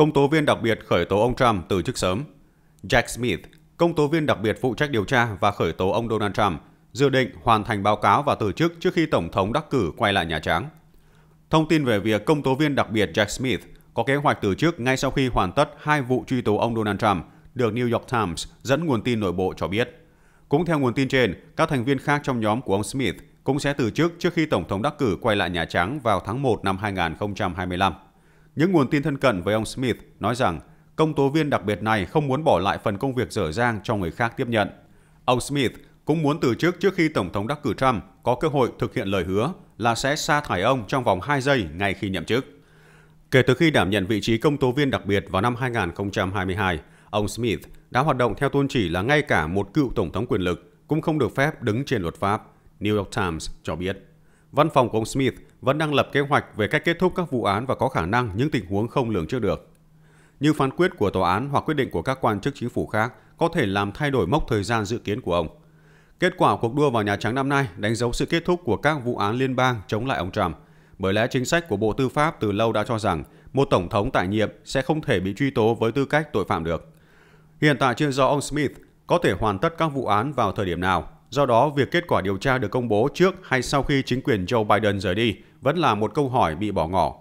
công tố viên đặc biệt khởi tố ông Trump từ chức sớm. Jack Smith, công tố viên đặc biệt phụ trách điều tra và khởi tố ông Donald Trump, dự định hoàn thành báo cáo và từ chức trước khi Tổng thống đắc cử quay lại Nhà Trắng. Thông tin về việc công tố viên đặc biệt Jack Smith có kế hoạch từ chức ngay sau khi hoàn tất hai vụ truy tố ông Donald Trump được New York Times dẫn nguồn tin nội bộ cho biết. Cũng theo nguồn tin trên, các thành viên khác trong nhóm của ông Smith cũng sẽ từ chức trước khi Tổng thống đắc cử quay lại Nhà Trắng vào tháng 1 năm 2025. Những nguồn tin thân cận với ông Smith nói rằng công tố viên đặc biệt này không muốn bỏ lại phần công việc dở dang cho người khác tiếp nhận. Ông Smith cũng muốn từ chức trước khi Tổng thống đắc cử Trump có cơ hội thực hiện lời hứa là sẽ sa thải ông trong vòng 2 giây ngay khi nhậm chức. Kể từ khi đảm nhận vị trí công tố viên đặc biệt vào năm 2022, ông Smith đã hoạt động theo tôn chỉ là ngay cả một cựu tổng thống quyền lực cũng không được phép đứng trên luật pháp, New York Times cho biết. Văn phòng của ông Smith vẫn đang lập kế hoạch về cách kết thúc các vụ án và có khả năng những tình huống không lường trước được. Như phán quyết của tòa án hoặc quyết định của các quan chức chính phủ khác có thể làm thay đổi mốc thời gian dự kiến của ông. Kết quả cuộc đua vào Nhà Trắng năm nay đánh dấu sự kết thúc của các vụ án liên bang chống lại ông Trump. Bởi lẽ chính sách của Bộ Tư pháp từ lâu đã cho rằng một tổng thống tại nhiệm sẽ không thể bị truy tố với tư cách tội phạm được. Hiện tại chưa rõ ông Smith có thể hoàn tất các vụ án vào thời điểm nào Do đó, việc kết quả điều tra được công bố trước hay sau khi chính quyền Joe Biden rời đi vẫn là một câu hỏi bị bỏ ngỏ.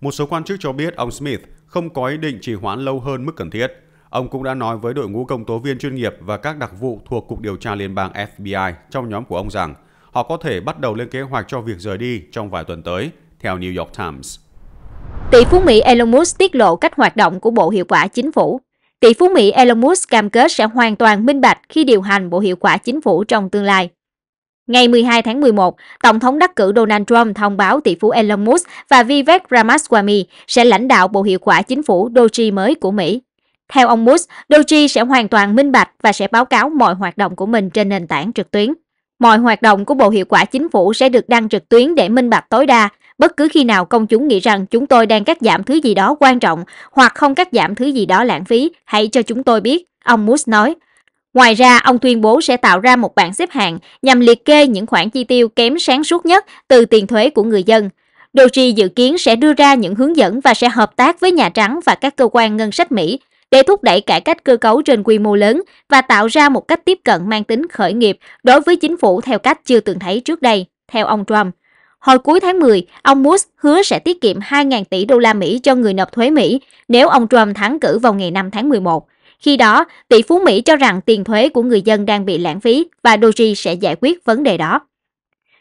Một số quan chức cho biết ông Smith không có ý định trì hoãn lâu hơn mức cần thiết. Ông cũng đã nói với đội ngũ công tố viên chuyên nghiệp và các đặc vụ thuộc Cục Điều tra Liên bang FBI trong nhóm của ông rằng họ có thể bắt đầu lên kế hoạch cho việc rời đi trong vài tuần tới, theo New York Times. Tỷ phú Mỹ Elon Musk tiết lộ cách hoạt động của Bộ Hiệu quả Chính phủ Tỷ phú Mỹ Elon Musk cam kết sẽ hoàn toàn minh bạch khi điều hành bộ hiệu quả chính phủ trong tương lai. Ngày 12 tháng 11, Tổng thống đắc cử Donald Trump thông báo tỷ phú Elon Musk và Vivek Ramaswamy sẽ lãnh đạo bộ hiệu quả chính phủ Doji mới của Mỹ. Theo ông Musk, Doji sẽ hoàn toàn minh bạch và sẽ báo cáo mọi hoạt động của mình trên nền tảng trực tuyến. Mọi hoạt động của Bộ Hiệu quả Chính phủ sẽ được đăng trực tuyến để minh bạch tối đa bất cứ khi nào công chúng nghĩ rằng chúng tôi đang cắt giảm thứ gì đó quan trọng hoặc không cắt giảm thứ gì đó lãng phí, hãy cho chúng tôi biết, ông Moose nói. Ngoài ra, ông tuyên bố sẽ tạo ra một bảng xếp hạng nhằm liệt kê những khoản chi tiêu kém sáng suốt nhất từ tiền thuế của người dân. Doji dự kiến sẽ đưa ra những hướng dẫn và sẽ hợp tác với Nhà Trắng và các cơ quan ngân sách Mỹ để thúc đẩy cải cách cơ cấu trên quy mô lớn và tạo ra một cách tiếp cận mang tính khởi nghiệp đối với chính phủ theo cách chưa từng thấy trước đây, theo ông Trump. Hồi cuối tháng 10, ông Musk hứa sẽ tiết kiệm 2.000 tỷ đô la Mỹ cho người nộp thuế Mỹ nếu ông Trump thắng cử vào ngày 5 tháng 11. Khi đó, tỷ phú Mỹ cho rằng tiền thuế của người dân đang bị lãng phí và Doji sẽ giải quyết vấn đề đó.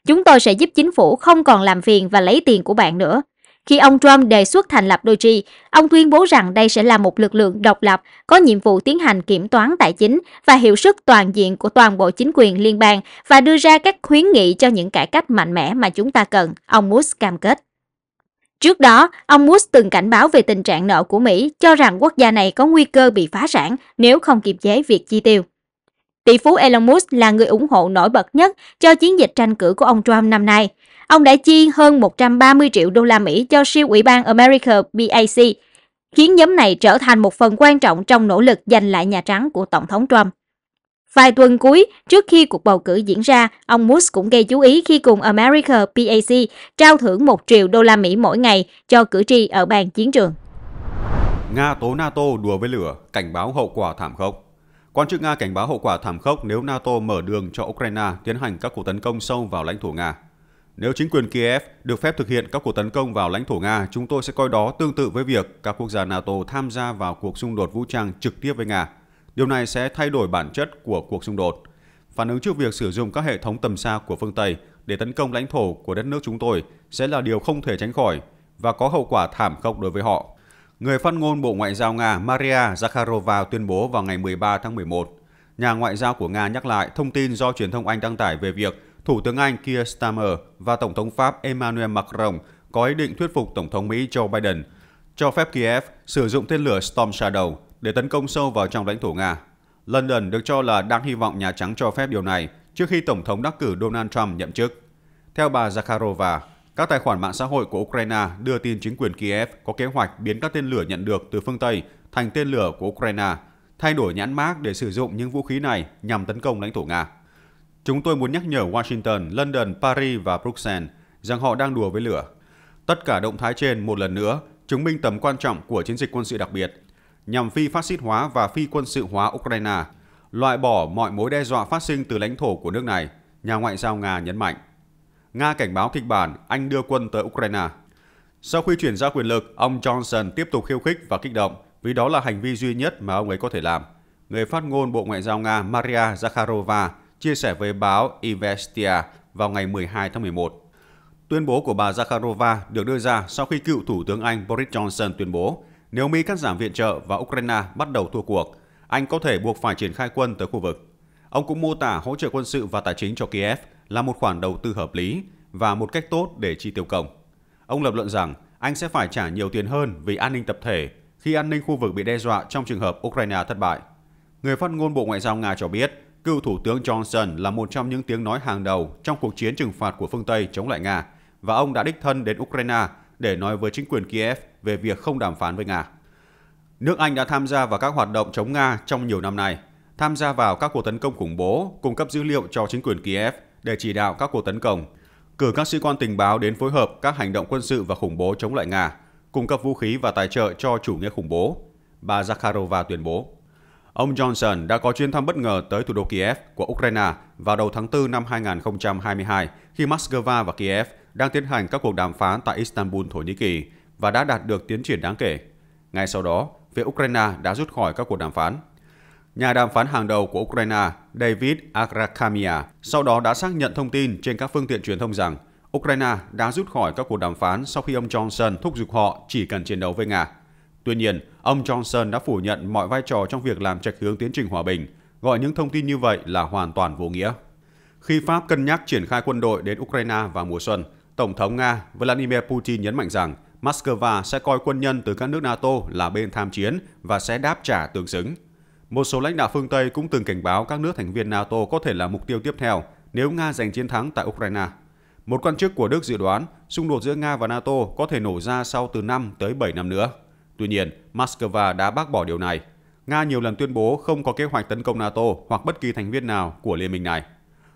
Chúng tôi sẽ giúp chính phủ không còn làm phiền và lấy tiền của bạn nữa, khi ông Trump đề xuất thành lập Doge, ông tuyên bố rằng đây sẽ là một lực lượng độc lập có nhiệm vụ tiến hành kiểm toán tài chính và hiệu sức toàn diện của toàn bộ chính quyền liên bang và đưa ra các khuyến nghị cho những cải cách mạnh mẽ mà chúng ta cần, ông Musk cam kết. Trước đó, ông Bush từng cảnh báo về tình trạng nợ của Mỹ, cho rằng quốc gia này có nguy cơ bị phá sản nếu không kiềm chế việc chi tiêu. Tỷ phú Elon Musk là người ủng hộ nổi bật nhất cho chiến dịch tranh cử của ông Trump năm nay. Ông đã chi hơn 130 triệu đô la Mỹ cho siêu ủy ban America BAC, khiến nhóm này trở thành một phần quan trọng trong nỗ lực giành lại Nhà Trắng của Tổng thống Trump. Vài tuần cuối trước khi cuộc bầu cử diễn ra, ông Musk cũng gây chú ý khi cùng America PAC trao thưởng 1 triệu đô la Mỹ mỗi ngày cho cử tri ở bang chiến trường. Nga tố NATO đùa với lửa, cảnh báo hậu quả thảm khốc. Quan chức Nga cảnh báo hậu quả thảm khốc nếu NATO mở đường cho Ukraine tiến hành các cuộc tấn công sâu vào lãnh thổ Nga. Nếu chính quyền Kiev được phép thực hiện các cuộc tấn công vào lãnh thổ Nga, chúng tôi sẽ coi đó tương tự với việc các quốc gia NATO tham gia vào cuộc xung đột vũ trang trực tiếp với Nga. Điều này sẽ thay đổi bản chất của cuộc xung đột. Phản ứng trước việc sử dụng các hệ thống tầm xa của phương Tây để tấn công lãnh thổ của đất nước chúng tôi sẽ là điều không thể tránh khỏi và có hậu quả thảm khốc đối với họ. Người phát ngôn Bộ Ngoại giao Nga Maria Zakharova tuyên bố vào ngày 13 tháng 11, nhà ngoại giao của Nga nhắc lại thông tin do truyền thông Anh đăng tải về việc Thủ tướng Anh Keir Starmer và Tổng thống Pháp Emmanuel Macron có ý định thuyết phục Tổng thống Mỹ Joe Biden cho phép Kiev sử dụng tên lửa Storm Shadow để tấn công sâu vào trong lãnh thổ Nga. London được cho là đang hy vọng Nhà Trắng cho phép điều này trước khi Tổng thống đắc cử Donald Trump nhậm chức. Theo bà Zakharova, các tài khoản mạng xã hội của Ukraine đưa tin chính quyền Kiev có kế hoạch biến các tên lửa nhận được từ phương Tây thành tên lửa của Ukraine, thay đổi nhãn mác để sử dụng những vũ khí này nhằm tấn công lãnh thổ Nga. Chúng tôi muốn nhắc nhở Washington, London, Paris và Bruxelles rằng họ đang đùa với lửa. Tất cả động thái trên một lần nữa chứng minh tầm quan trọng của chiến dịch quân sự đặc biệt nhằm phi phát xít hóa và phi quân sự hóa Ukraine, loại bỏ mọi mối đe dọa phát sinh từ lãnh thổ của nước này, nhà ngoại giao Nga nhấn mạnh. Nga cảnh báo kịch bản Anh đưa quân tới Ukraine. Sau khi chuyển giao quyền lực, ông Johnson tiếp tục khiêu khích và kích động vì đó là hành vi duy nhất mà ông ấy có thể làm. Người phát ngôn Bộ Ngoại giao Nga Maria Zakharova chia sẻ với báo Investia vào ngày 12 tháng 11. Tuyên bố của bà Zakharova được đưa ra sau khi cựu Thủ tướng Anh Boris Johnson tuyên bố nếu Mỹ cắt giảm viện trợ và Ukraine bắt đầu thua cuộc, Anh có thể buộc phải triển khai quân tới khu vực. Ông cũng mô tả hỗ trợ quân sự và tài chính cho Kiev là một khoản đầu tư hợp lý và một cách tốt để chi tiêu công. Ông lập luận rằng Anh sẽ phải trả nhiều tiền hơn vì an ninh tập thể khi an ninh khu vực bị đe dọa trong trường hợp Ukraine thất bại. Người phát ngôn Bộ Ngoại giao Nga cho biết cựu Thủ tướng Johnson là một trong những tiếng nói hàng đầu trong cuộc chiến trừng phạt của phương Tây chống lại Nga, và ông đã đích thân đến Ukraine để nói với chính quyền Kiev về việc không đàm phán với Nga. Nước Anh đã tham gia vào các hoạt động chống Nga trong nhiều năm nay, tham gia vào các cuộc tấn công khủng bố, cung cấp dữ liệu cho chính quyền Kiev để chỉ đạo các cuộc tấn công, cử các sĩ quan tình báo đến phối hợp các hành động quân sự và khủng bố chống lại Nga, cung cấp vũ khí và tài trợ cho chủ nghĩa khủng bố, bà Zakharova tuyên bố. Ông Johnson đã có chuyến thăm bất ngờ tới thủ đô Kiev của Ukraine vào đầu tháng 4 năm 2022 khi Moscow và Kiev đang tiến hành các cuộc đàm phán tại Istanbul, Thổ Nhĩ Kỳ và đã đạt được tiến triển đáng kể. Ngay sau đó, phía Ukraine đã rút khỏi các cuộc đàm phán. Nhà đàm phán hàng đầu của Ukraine David Akrakamia, sau đó đã xác nhận thông tin trên các phương tiện truyền thông rằng Ukraine đã rút khỏi các cuộc đàm phán sau khi ông Johnson thúc giục họ chỉ cần chiến đấu với Nga. Tuy nhiên, ông Johnson đã phủ nhận mọi vai trò trong việc làm trạch hướng tiến trình hòa bình, gọi những thông tin như vậy là hoàn toàn vô nghĩa. Khi Pháp cân nhắc triển khai quân đội đến Ukraine vào mùa xuân, Tổng thống Nga Vladimir Putin nhấn mạnh rằng Moscow sẽ coi quân nhân từ các nước NATO là bên tham chiến và sẽ đáp trả tương xứng. Một số lãnh đạo phương Tây cũng từng cảnh báo các nước thành viên NATO có thể là mục tiêu tiếp theo nếu Nga giành chiến thắng tại Ukraine. Một quan chức của Đức dự đoán xung đột giữa Nga và NATO có thể nổ ra sau từ 5 tới 7 năm nữa. Tuy nhiên, Moscow đã bác bỏ điều này. Nga nhiều lần tuyên bố không có kế hoạch tấn công NATO hoặc bất kỳ thành viên nào của liên minh này.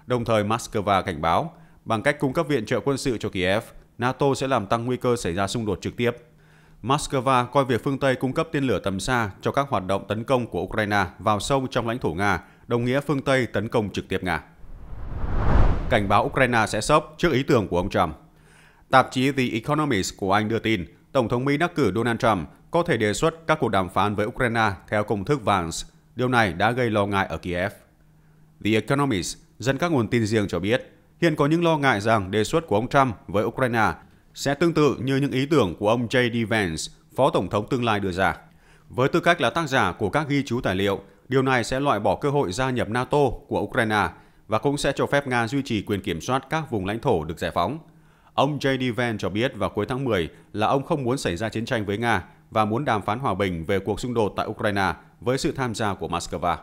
Đồng thời, Moscow cảnh báo, bằng cách cung cấp viện trợ quân sự cho Kiev, NATO sẽ làm tăng nguy cơ xảy ra xung đột trực tiếp. Moscow coi việc phương Tây cung cấp tên lửa tầm xa cho các hoạt động tấn công của Ukraine vào sâu trong lãnh thổ Nga, đồng nghĩa phương Tây tấn công trực tiếp Nga. Cảnh báo Ukraine sẽ sốc trước ý tưởng của ông Trump. Tạp chí The Economist của Anh đưa tin, Tổng thống Mỹ đắc cử Donald Trump có thể đề xuất các cuộc đàm phán với Ukraine theo công thức Vance. Điều này đã gây lo ngại ở Kiev. The Economist dẫn các nguồn tin riêng cho biết, hiện có những lo ngại rằng đề xuất của ông Trump với Ukraine sẽ tương tự như những ý tưởng của ông J.D. Vance, phó tổng thống tương lai đưa ra. Với tư cách là tác giả của các ghi chú tài liệu, điều này sẽ loại bỏ cơ hội gia nhập NATO của Ukraine và cũng sẽ cho phép Nga duy trì quyền kiểm soát các vùng lãnh thổ được giải phóng. Ông J.D. Vance cho biết vào cuối tháng 10 là ông không muốn xảy ra chiến tranh với Nga và muốn đàm phán hòa bình về cuộc xung đột tại Ukraine với sự tham gia của Moscow.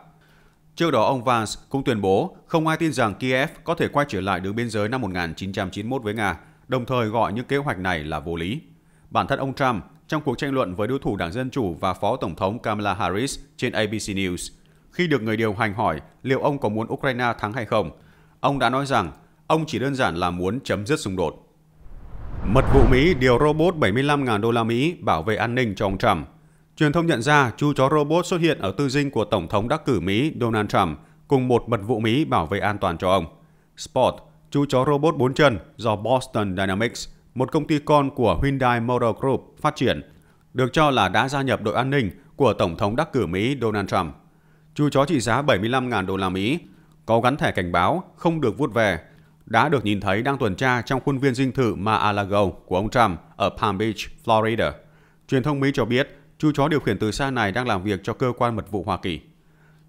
Trước đó, ông Vance cũng tuyên bố không ai tin rằng Kiev có thể quay trở lại đường biên giới năm 1991 với Nga, đồng thời gọi những kế hoạch này là vô lý. Bản thân ông Trump, trong cuộc tranh luận với đối thủ đảng Dân Chủ và Phó Tổng thống Kamala Harris trên ABC News, khi được người điều hành hỏi liệu ông có muốn Ukraine thắng hay không, ông đã nói rằng ông chỉ đơn giản là muốn chấm dứt xung đột. Mật vụ Mỹ điều robot 75.000 đô la Mỹ bảo vệ an ninh cho ông Trump. Truyền thông nhận ra chú chó robot xuất hiện ở tư dinh của Tổng thống đắc cử Mỹ Donald Trump cùng một mật vụ Mỹ bảo vệ an toàn cho ông. Spot, chú chó robot bốn chân do Boston Dynamics, một công ty con của Hyundai Motor Group phát triển, được cho là đã gia nhập đội an ninh của Tổng thống đắc cử Mỹ Donald Trump. Chú chó trị giá 75.000 đô la Mỹ, có gắn thẻ cảnh báo, không được vuốt về đã được nhìn thấy đang tuần tra trong khuôn viên dinh thự Mar-a-Lago của ông Trump ở Palm Beach, Florida. Truyền thông Mỹ cho biết, chú chó điều khiển từ xa này đang làm việc cho cơ quan mật vụ Hoa Kỳ.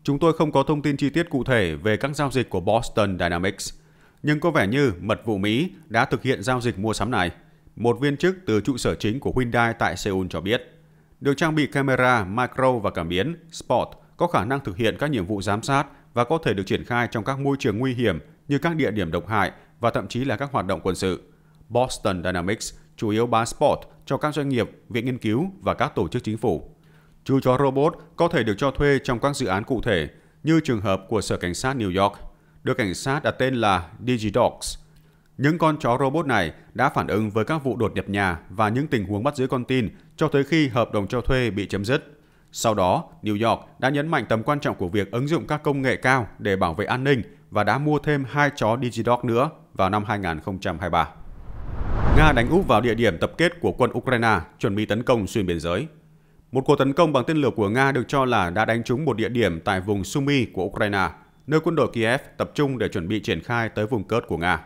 Chúng tôi không có thông tin chi tiết cụ thể về các giao dịch của Boston Dynamics, nhưng có vẻ như mật vụ Mỹ đã thực hiện giao dịch mua sắm này. Một viên chức từ trụ sở chính của Hyundai tại Seoul cho biết, được trang bị camera, micro và cảm biến Spot có khả năng thực hiện các nhiệm vụ giám sát và có thể được triển khai trong các môi trường nguy hiểm như các địa điểm độc hại và thậm chí là các hoạt động quân sự. Boston Dynamics chủ yếu bán sport cho các doanh nghiệp, viện nghiên cứu và các tổ chức chính phủ. Chú chó robot có thể được cho thuê trong các dự án cụ thể, như trường hợp của Sở Cảnh sát New York, được cảnh sát đặt tên là DigiDogs. Những con chó robot này đã phản ứng với các vụ đột nhập nhà và những tình huống bắt giữ con tin cho tới khi hợp đồng cho thuê bị chấm dứt. Sau đó, New York đã nhấn mạnh tầm quan trọng của việc ứng dụng các công nghệ cao để bảo vệ an ninh và đã mua thêm hai chó Digidog nữa vào năm 2023. Nga đánh úp vào địa điểm tập kết của quân Ukraine chuẩn bị tấn công xuyên biên giới. Một cuộc tấn công bằng tên lửa của Nga được cho là đã đánh trúng một địa điểm tại vùng Sumy của Ukraine, nơi quân đội Kiev tập trung để chuẩn bị triển khai tới vùng Kurd của Nga.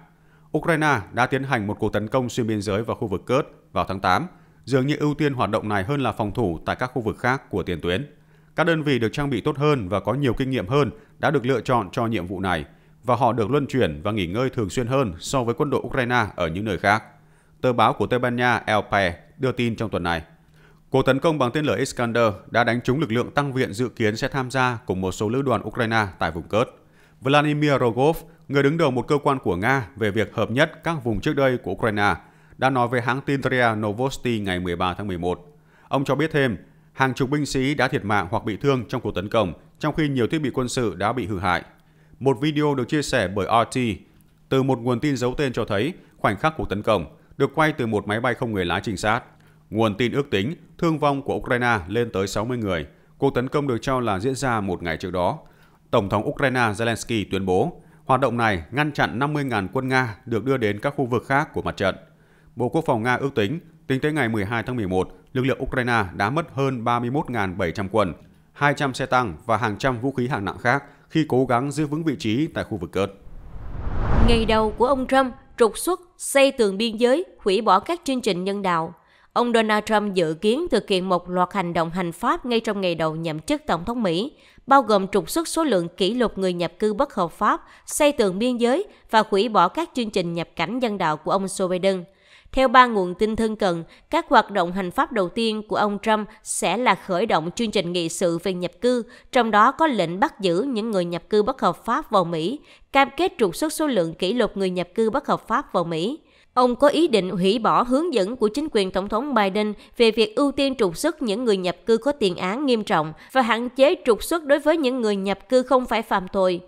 Ukraine đã tiến hành một cuộc tấn công xuyên biên giới vào khu vực Kurd vào tháng 8, dường như ưu tiên hoạt động này hơn là phòng thủ tại các khu vực khác của tiền tuyến. Các đơn vị được trang bị tốt hơn và có nhiều kinh nghiệm hơn đã được lựa chọn cho nhiệm vụ này và họ được luân chuyển và nghỉ ngơi thường xuyên hơn so với quân đội Ukraine ở những nơi khác. Tờ báo của Tây Ban Nha El País đưa tin trong tuần này. Cuộc tấn công bằng tên lửa Iskander đã đánh trúng lực lượng tăng viện dự kiến sẽ tham gia cùng một số lữ đoàn Ukraine tại vùng Kurt. Vladimir Rogov, người đứng đầu một cơ quan của Nga về việc hợp nhất các vùng trước đây của Ukraine, đã nói với hãng tin Tria Novosti ngày 13 tháng 11. Ông cho biết thêm, hàng chục binh sĩ đã thiệt mạng hoặc bị thương trong cuộc tấn công trong khi nhiều thiết bị quân sự đã bị hư hại. Một video được chia sẻ bởi RT từ một nguồn tin giấu tên cho thấy khoảnh khắc cuộc tấn công được quay từ một máy bay không người lái trinh sát. Nguồn tin ước tính thương vong của Ukraine lên tới 60 người. Cuộc tấn công được cho là diễn ra một ngày trước đó. Tổng thống Ukraine Zelensky tuyên bố hoạt động này ngăn chặn 50.000 quân Nga được đưa đến các khu vực khác của mặt trận. Bộ Quốc phòng Nga ước tính tính tới ngày 12 tháng 11, lực lượng Ukraine đã mất hơn 31.700 quân, 200 xe tăng và hàng trăm vũ khí hạng nặng khác khi cố gắng giữ vững vị trí tại khu vực cơn. Ngày đầu của ông Trump trục xuất xây tường biên giới, hủy bỏ các chương trình nhân đạo. Ông Donald Trump dự kiến thực hiện một loạt hành động hành pháp ngay trong ngày đầu nhậm chức Tổng thống Mỹ, bao gồm trục xuất số lượng kỷ lục người nhập cư bất hợp pháp, xây tường biên giới và hủy bỏ các chương trình nhập cảnh nhân đạo của ông Joe Biden – theo ba nguồn tin thân cận, các hoạt động hành pháp đầu tiên của ông Trump sẽ là khởi động chương trình nghị sự về nhập cư, trong đó có lệnh bắt giữ những người nhập cư bất hợp pháp vào Mỹ, cam kết trục xuất số lượng kỷ lục người nhập cư bất hợp pháp vào Mỹ. Ông có ý định hủy bỏ hướng dẫn của chính quyền Tổng thống Biden về việc ưu tiên trục xuất những người nhập cư có tiền án nghiêm trọng và hạn chế trục xuất đối với những người nhập cư không phải phạm tội.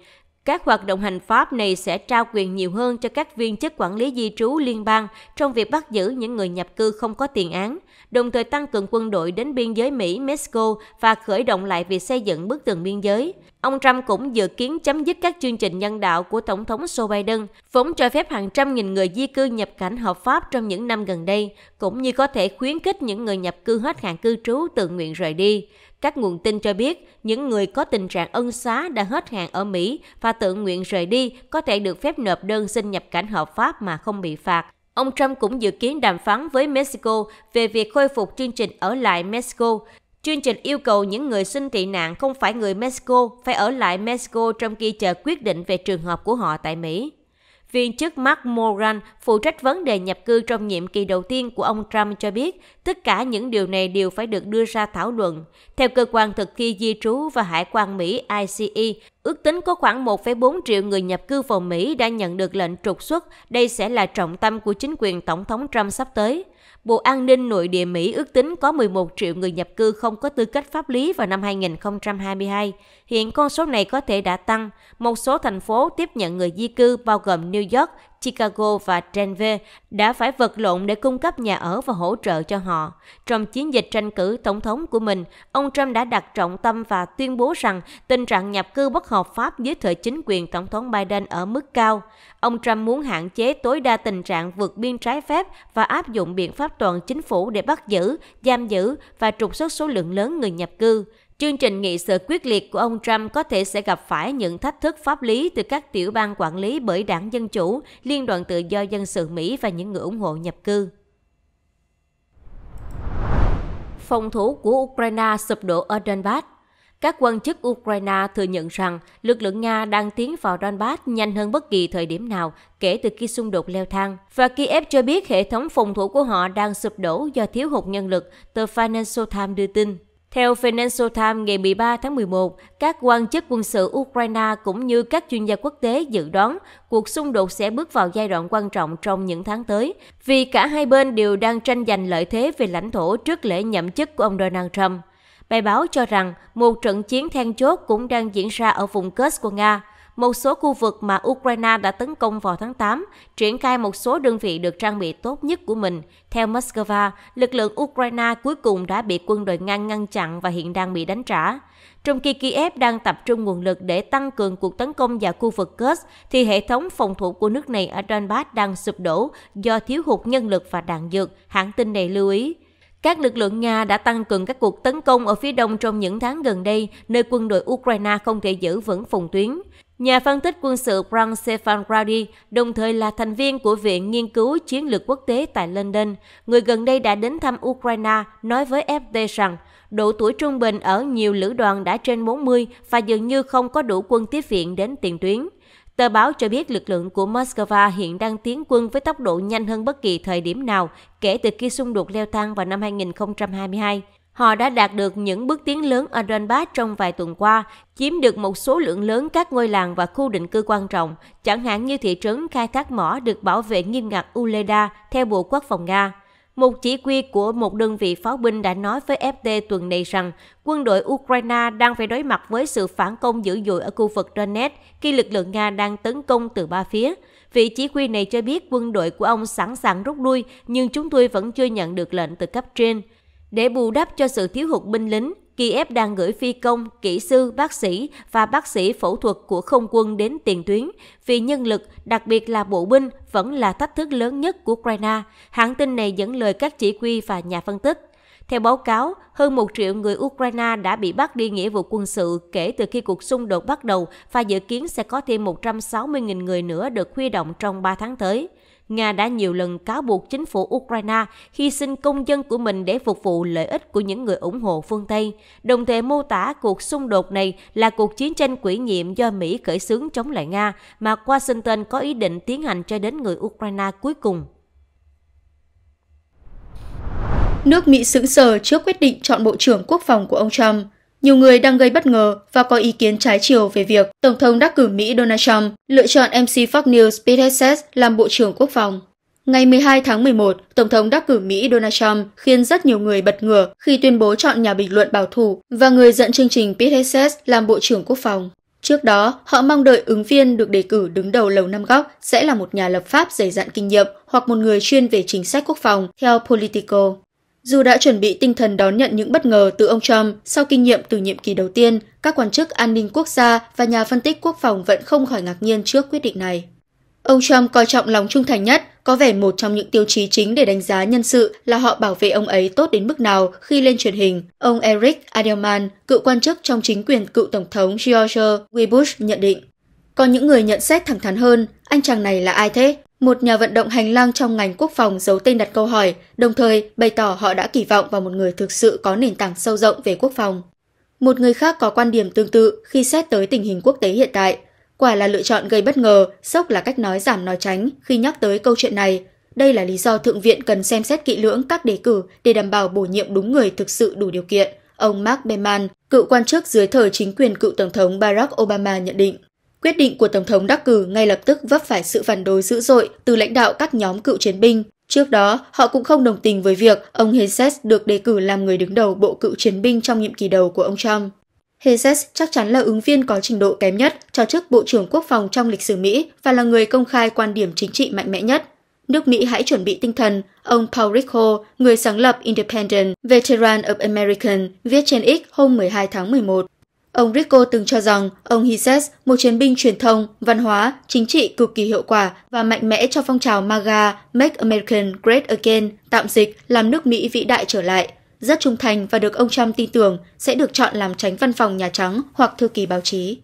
Các hoạt động hành pháp này sẽ trao quyền nhiều hơn cho các viên chức quản lý di trú liên bang trong việc bắt giữ những người nhập cư không có tiền án, đồng thời tăng cường quân đội đến biên giới Mỹ-Mexico và khởi động lại việc xây dựng bức tường biên giới. Ông Trump cũng dự kiến chấm dứt các chương trình nhân đạo của Tổng thống Joe Biden, vốn cho phép hàng trăm nghìn người di cư nhập cảnh hợp pháp trong những năm gần đây, cũng như có thể khuyến khích những người nhập cư hết hạn cư trú tự nguyện rời đi. Các nguồn tin cho biết, những người có tình trạng ân xá đã hết hạn ở Mỹ và tự nguyện rời đi có thể được phép nộp đơn xin nhập cảnh hợp pháp mà không bị phạt. Ông Trump cũng dự kiến đàm phán với Mexico về việc khôi phục chương trình ở lại Mexico. Chương trình yêu cầu những người xin tị nạn không phải người Mexico phải ở lại Mexico trong khi chờ quyết định về trường hợp của họ tại Mỹ. Viên chức Mark Moran phụ trách vấn đề nhập cư trong nhiệm kỳ đầu tiên của ông Trump cho biết tất cả những điều này đều phải được đưa ra thảo luận. Theo cơ quan thực thi di trú và hải quan Mỹ ICE, ước tính có khoảng 1,4 triệu người nhập cư vào Mỹ đã nhận được lệnh trục xuất. Đây sẽ là trọng tâm của chính quyền Tổng thống Trump sắp tới. Bộ An ninh Nội địa Mỹ ước tính có 11 triệu người nhập cư không có tư cách pháp lý vào năm 2022. Hiện con số này có thể đã tăng. Một số thành phố tiếp nhận người di cư bao gồm New York, Chicago và Denver đã phải vật lộn để cung cấp nhà ở và hỗ trợ cho họ. Trong chiến dịch tranh cử tổng thống của mình, ông Trump đã đặt trọng tâm và tuyên bố rằng tình trạng nhập cư bất hợp pháp dưới thời chính quyền tổng thống Biden ở mức cao. Ông Trump muốn hạn chế tối đa tình trạng vượt biên trái phép và áp dụng biện pháp toàn chính phủ để bắt giữ, giam giữ và trục xuất số lượng lớn người nhập cư chương trình nghị sự quyết liệt của ông Trump có thể sẽ gặp phải những thách thức pháp lý từ các tiểu bang quản lý bởi đảng Dân Chủ, Liên đoàn Tự do Dân sự Mỹ và những người ủng hộ nhập cư. Phòng thủ của Ukraine sụp đổ ở Donbass các quan chức Ukraine thừa nhận rằng lực lượng Nga đang tiến vào Donbass nhanh hơn bất kỳ thời điểm nào kể từ khi xung đột leo thang. Và Kiev cho biết hệ thống phòng thủ của họ đang sụp đổ do thiếu hụt nhân lực, tờ Financial Times đưa tin. Theo Financial Times ngày 13 tháng 11, các quan chức quân sự Ukraine cũng như các chuyên gia quốc tế dự đoán cuộc xung đột sẽ bước vào giai đoạn quan trọng trong những tháng tới, vì cả hai bên đều đang tranh giành lợi thế về lãnh thổ trước lễ nhậm chức của ông Donald Trump. Bài báo cho rằng một trận chiến then chốt cũng đang diễn ra ở vùng Kursk của Nga, một số khu vực mà Ukraine đã tấn công vào tháng 8, triển khai một số đơn vị được trang bị tốt nhất của mình. Theo Moscow, lực lượng Ukraine cuối cùng đã bị quân đội nga ngăn chặn và hiện đang bị đánh trả. Trong khi Kiev đang tập trung nguồn lực để tăng cường cuộc tấn công vào khu vực Kursk, thì hệ thống phòng thủ của nước này ở Donbass đang sụp đổ do thiếu hụt nhân lực và đạn dược, hãng tin này lưu ý. Các lực lượng Nga đã tăng cường các cuộc tấn công ở phía đông trong những tháng gần đây, nơi quân đội Ukraine không thể giữ vững phòng tuyến. Nhà phân tích quân sự Frank Stefan Grady, đồng thời là thành viên của Viện Nghiên cứu Chiến lược Quốc tế tại London, người gần đây đã đến thăm Ukraine, nói với FT rằng độ tuổi trung bình ở nhiều lữ đoàn đã trên 40 và dường như không có đủ quân tiếp viện đến tiền tuyến. Tờ báo cho biết lực lượng của Moscow hiện đang tiến quân với tốc độ nhanh hơn bất kỳ thời điểm nào kể từ khi xung đột leo thang vào năm 2022. Họ đã đạt được những bước tiến lớn ở Donbass trong vài tuần qua, chiếm được một số lượng lớn các ngôi làng và khu định cư quan trọng, chẳng hạn như thị trấn khai thác mỏ được bảo vệ nghiêm ngặt Uleda theo Bộ Quốc phòng Nga. Một chỉ huy của một đơn vị pháo binh đã nói với FT tuần này rằng quân đội Ukraine đang phải đối mặt với sự phản công dữ dội ở khu vực Donetsk khi lực lượng Nga đang tấn công từ ba phía. Vị chỉ huy này cho biết quân đội của ông sẵn sàng rút lui nhưng chúng tôi vẫn chưa nhận được lệnh từ cấp trên. Để bù đắp cho sự thiếu hụt binh lính, Kiev đang gửi phi công, kỹ sư, bác sĩ và bác sĩ phẫu thuật của không quân đến tiền tuyến, vì nhân lực, đặc biệt là bộ binh, vẫn là thách thức lớn nhất của Ukraine. Hãng tin này dẫn lời các chỉ huy và nhà phân tích. Theo báo cáo, hơn một triệu người Ukraine đã bị bắt đi nghĩa vụ quân sự kể từ khi cuộc xung đột bắt đầu và dự kiến sẽ có thêm 160.000 người nữa được huy động trong 3 tháng tới. Nga đã nhiều lần cáo buộc chính phủ Ukraine hy sinh công dân của mình để phục vụ lợi ích của những người ủng hộ phương Tây, đồng thời mô tả cuộc xung đột này là cuộc chiến tranh quỷ nhiệm do Mỹ khởi xướng chống lại Nga mà Washington có ý định tiến hành cho đến người Ukraine cuối cùng. Nước Mỹ sững sờ trước quyết định chọn Bộ trưởng Quốc phòng của ông Trump nhiều người đang gây bất ngờ và có ý kiến trái chiều về việc Tổng thống đắc cử Mỹ Donald Trump lựa chọn MC Fox News Pete Hesed làm Bộ trưởng Quốc phòng. Ngày 12 tháng 11, Tổng thống đắc cử Mỹ Donald Trump khiến rất nhiều người bật ngửa khi tuyên bố chọn nhà bình luận bảo thủ và người dẫn chương trình Pete Hesed làm Bộ trưởng Quốc phòng. Trước đó, họ mong đợi ứng viên được đề cử đứng đầu lầu năm góc sẽ là một nhà lập pháp dày dặn kinh nghiệm hoặc một người chuyên về chính sách quốc phòng, theo Politico. Dù đã chuẩn bị tinh thần đón nhận những bất ngờ từ ông Trump sau kinh nghiệm từ nhiệm kỳ đầu tiên, các quan chức an ninh quốc gia và nhà phân tích quốc phòng vẫn không khỏi ngạc nhiên trước quyết định này. Ông Trump coi trọng lòng trung thành nhất, có vẻ một trong những tiêu chí chính để đánh giá nhân sự là họ bảo vệ ông ấy tốt đến mức nào khi lên truyền hình. Ông Eric Adelman, cựu quan chức trong chính quyền cựu Tổng thống George W. Bush nhận định. Còn những người nhận xét thẳng thắn hơn, anh chàng này là ai thế? Một nhà vận động hành lang trong ngành quốc phòng giấu tên đặt câu hỏi, đồng thời bày tỏ họ đã kỳ vọng vào một người thực sự có nền tảng sâu rộng về quốc phòng. Một người khác có quan điểm tương tự khi xét tới tình hình quốc tế hiện tại. Quả là lựa chọn gây bất ngờ, sốc là cách nói giảm nói tránh khi nhắc tới câu chuyện này. Đây là lý do Thượng viện cần xem xét kỹ lưỡng các đề cử để đảm bảo bổ nhiệm đúng người thực sự đủ điều kiện, ông Mark Berman, cựu quan chức dưới thời chính quyền cựu Tổng thống Barack Obama nhận định. Quyết định của Tổng thống đắc cử ngay lập tức vấp phải sự phản đối dữ dội từ lãnh đạo các nhóm cựu chiến binh. Trước đó, họ cũng không đồng tình với việc ông Hesses được đề cử làm người đứng đầu bộ cựu chiến binh trong nhiệm kỳ đầu của ông Trump. Hesses chắc chắn là ứng viên có trình độ kém nhất cho chức Bộ trưởng Quốc phòng trong lịch sử Mỹ và là người công khai quan điểm chính trị mạnh mẽ nhất. Nước Mỹ hãy chuẩn bị tinh thần, ông Paul Rico, người sáng lập Independent Veteran of American, viết trên X hôm 12 tháng 11. Ông Rico từng cho rằng ông Hises, một chiến binh truyền thông, văn hóa, chính trị cực kỳ hiệu quả và mạnh mẽ cho phong trào MAGA Make American Great Again, tạm dịch làm nước Mỹ vĩ đại trở lại, rất trung thành và được ông Trump tin tưởng sẽ được chọn làm tránh văn phòng Nhà Trắng hoặc thư ký báo chí.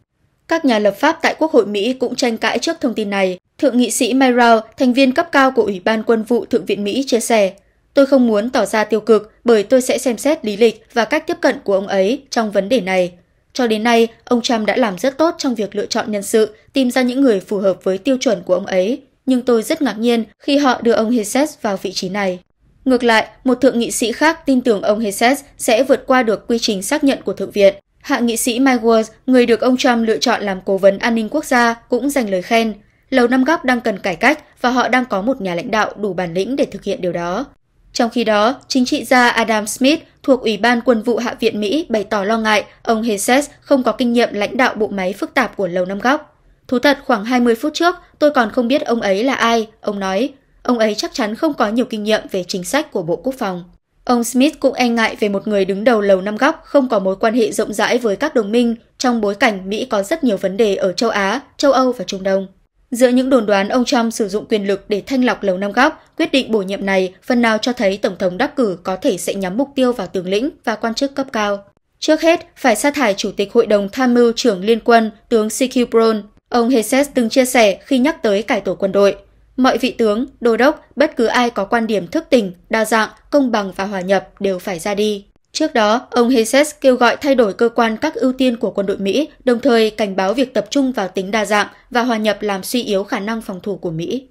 Các nhà lập pháp tại Quốc hội Mỹ cũng tranh cãi trước thông tin này. Thượng nghị sĩ Mike thành viên cấp cao của Ủy ban Quân vụ Thượng viện Mỹ chia sẻ, Tôi không muốn tỏ ra tiêu cực bởi tôi sẽ xem xét lý lịch và cách tiếp cận của ông ấy trong vấn đề này. Cho đến nay, ông Trump đã làm rất tốt trong việc lựa chọn nhân sự, tìm ra những người phù hợp với tiêu chuẩn của ông ấy. Nhưng tôi rất ngạc nhiên khi họ đưa ông Hesses vào vị trí này. Ngược lại, một thượng nghị sĩ khác tin tưởng ông Hesses sẽ vượt qua được quy trình xác nhận của Thượng viện. Hạ nghị sĩ Mike Walls, người được ông Trump lựa chọn làm cố vấn an ninh quốc gia, cũng dành lời khen. Lầu Năm Góc đang cần cải cách và họ đang có một nhà lãnh đạo đủ bản lĩnh để thực hiện điều đó. Trong khi đó, chính trị gia Adam Smith thuộc Ủy ban Quân vụ Hạ viện Mỹ bày tỏ lo ngại ông Hesses không có kinh nghiệm lãnh đạo bộ máy phức tạp của Lầu Năm Góc. Thú thật khoảng 20 phút trước, tôi còn không biết ông ấy là ai, ông nói. Ông ấy chắc chắn không có nhiều kinh nghiệm về chính sách của Bộ Quốc phòng. Ông Smith cũng e ngại về một người đứng đầu Lầu Năm Góc không có mối quan hệ rộng rãi với các đồng minh trong bối cảnh Mỹ có rất nhiều vấn đề ở châu Á, châu Âu và Trung Đông. Giữa những đồn đoán ông Trump sử dụng quyền lực để thanh lọc Lầu Năm Góc, quyết định bổ nhiệm này phần nào cho thấy Tổng thống đắc cử có thể sẽ nhắm mục tiêu vào tướng lĩnh và quan chức cấp cao. Trước hết, phải sa thải Chủ tịch Hội đồng Tham mưu trưởng Liên quân, tướng CQ Brown. Ông Hesses từng chia sẻ khi nhắc tới cải tổ quân đội. Mọi vị tướng, đô đốc, bất cứ ai có quan điểm thức tỉnh, đa dạng, công bằng và hòa nhập đều phải ra đi. Trước đó, ông Hesses kêu gọi thay đổi cơ quan các ưu tiên của quân đội Mỹ, đồng thời cảnh báo việc tập trung vào tính đa dạng và hòa nhập làm suy yếu khả năng phòng thủ của Mỹ.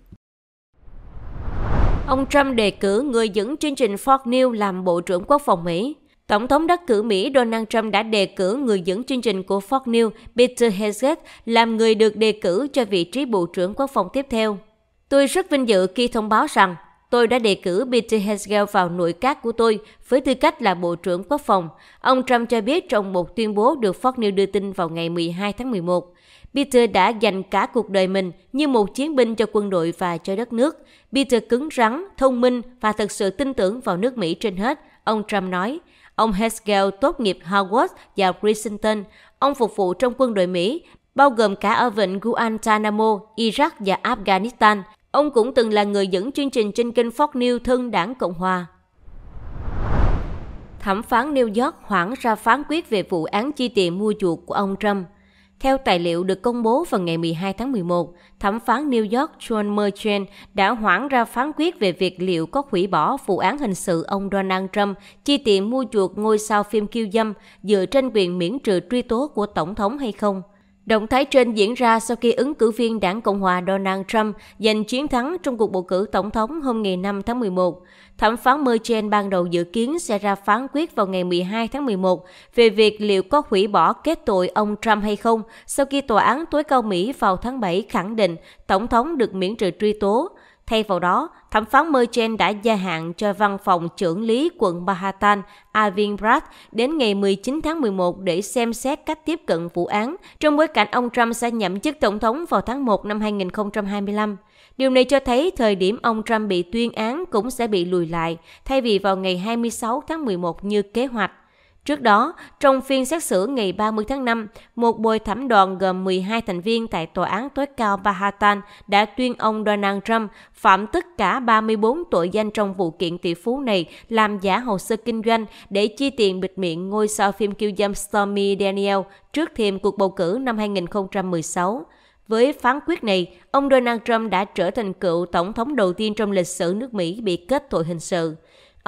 Ông Trump đề cử người dẫn chương trình Fox News làm Bộ trưởng Quốc phòng Mỹ. Tổng thống đắc cử Mỹ Donald Trump đã đề cử người dẫn chương trình của Fox News Peter hesset làm người được đề cử cho vị trí Bộ trưởng Quốc phòng tiếp theo. Tôi rất vinh dự khi thông báo rằng tôi đã đề cử Peter Hesgel vào nội các của tôi với tư cách là Bộ trưởng Quốc phòng. Ông Trump cho biết trong một tuyên bố được Fox News đưa tin vào ngày 12 tháng 11. Peter đã dành cả cuộc đời mình như một chiến binh cho quân đội và cho đất nước. Peter cứng rắn, thông minh và thực sự tin tưởng vào nước Mỹ trên hết, ông Trump nói. Ông Hesgel tốt nghiệp Harvard và Princeton. Ông phục vụ trong quân đội Mỹ, bao gồm cả ở vịnh Guantanamo, Iraq và Afghanistan. Ông cũng từng là người dẫn chương trình trên kênh Fox News thân đảng Cộng Hòa. Thẩm phán New York hoãn ra phán quyết về vụ án chi tiền mua chuộc của ông Trump. Theo tài liệu được công bố vào ngày 12 tháng 11, thẩm phán New York John Merchant đã hoãn ra phán quyết về việc liệu có hủy bỏ vụ án hình sự ông Donald Trump chi tiền mua chuộc ngôi sao phim kiêu dâm dựa trên quyền miễn trừ truy tố của Tổng thống hay không – Động thái trên diễn ra sau khi ứng cử viên đảng Cộng hòa Donald Trump giành chiến thắng trong cuộc bầu cử tổng thống hôm ngày 5 tháng 11. Thẩm phán Merchen ban đầu dự kiến sẽ ra phán quyết vào ngày 12 tháng 11 về việc liệu có hủy bỏ kết tội ông Trump hay không sau khi Tòa án tối cao Mỹ vào tháng 7 khẳng định Tổng thống được miễn trừ truy tố Thay vào đó, thẩm phán Merchant đã gia hạn cho văn phòng trưởng lý quận Manhattan Arvin Brad đến ngày 19 tháng 11 để xem xét cách tiếp cận vụ án trong bối cảnh ông Trump sẽ nhậm chức tổng thống vào tháng 1 năm 2025. Điều này cho thấy thời điểm ông Trump bị tuyên án cũng sẽ bị lùi lại, thay vì vào ngày 26 tháng 11 như kế hoạch. Trước đó, trong phiên xét xử ngày 30 tháng 5, một bồi thẩm đoàn gồm 12 thành viên tại Tòa án tối cao Bahatan đã tuyên ông Donald Trump phạm tất cả 34 tội danh trong vụ kiện tỷ phú này làm giả hồ sơ kinh doanh để chi tiền bịt miệng ngôi sao phim kiêu dâm Stormy Daniel trước thềm cuộc bầu cử năm 2016. Với phán quyết này, ông Donald Trump đã trở thành cựu tổng thống đầu tiên trong lịch sử nước Mỹ bị kết tội hình sự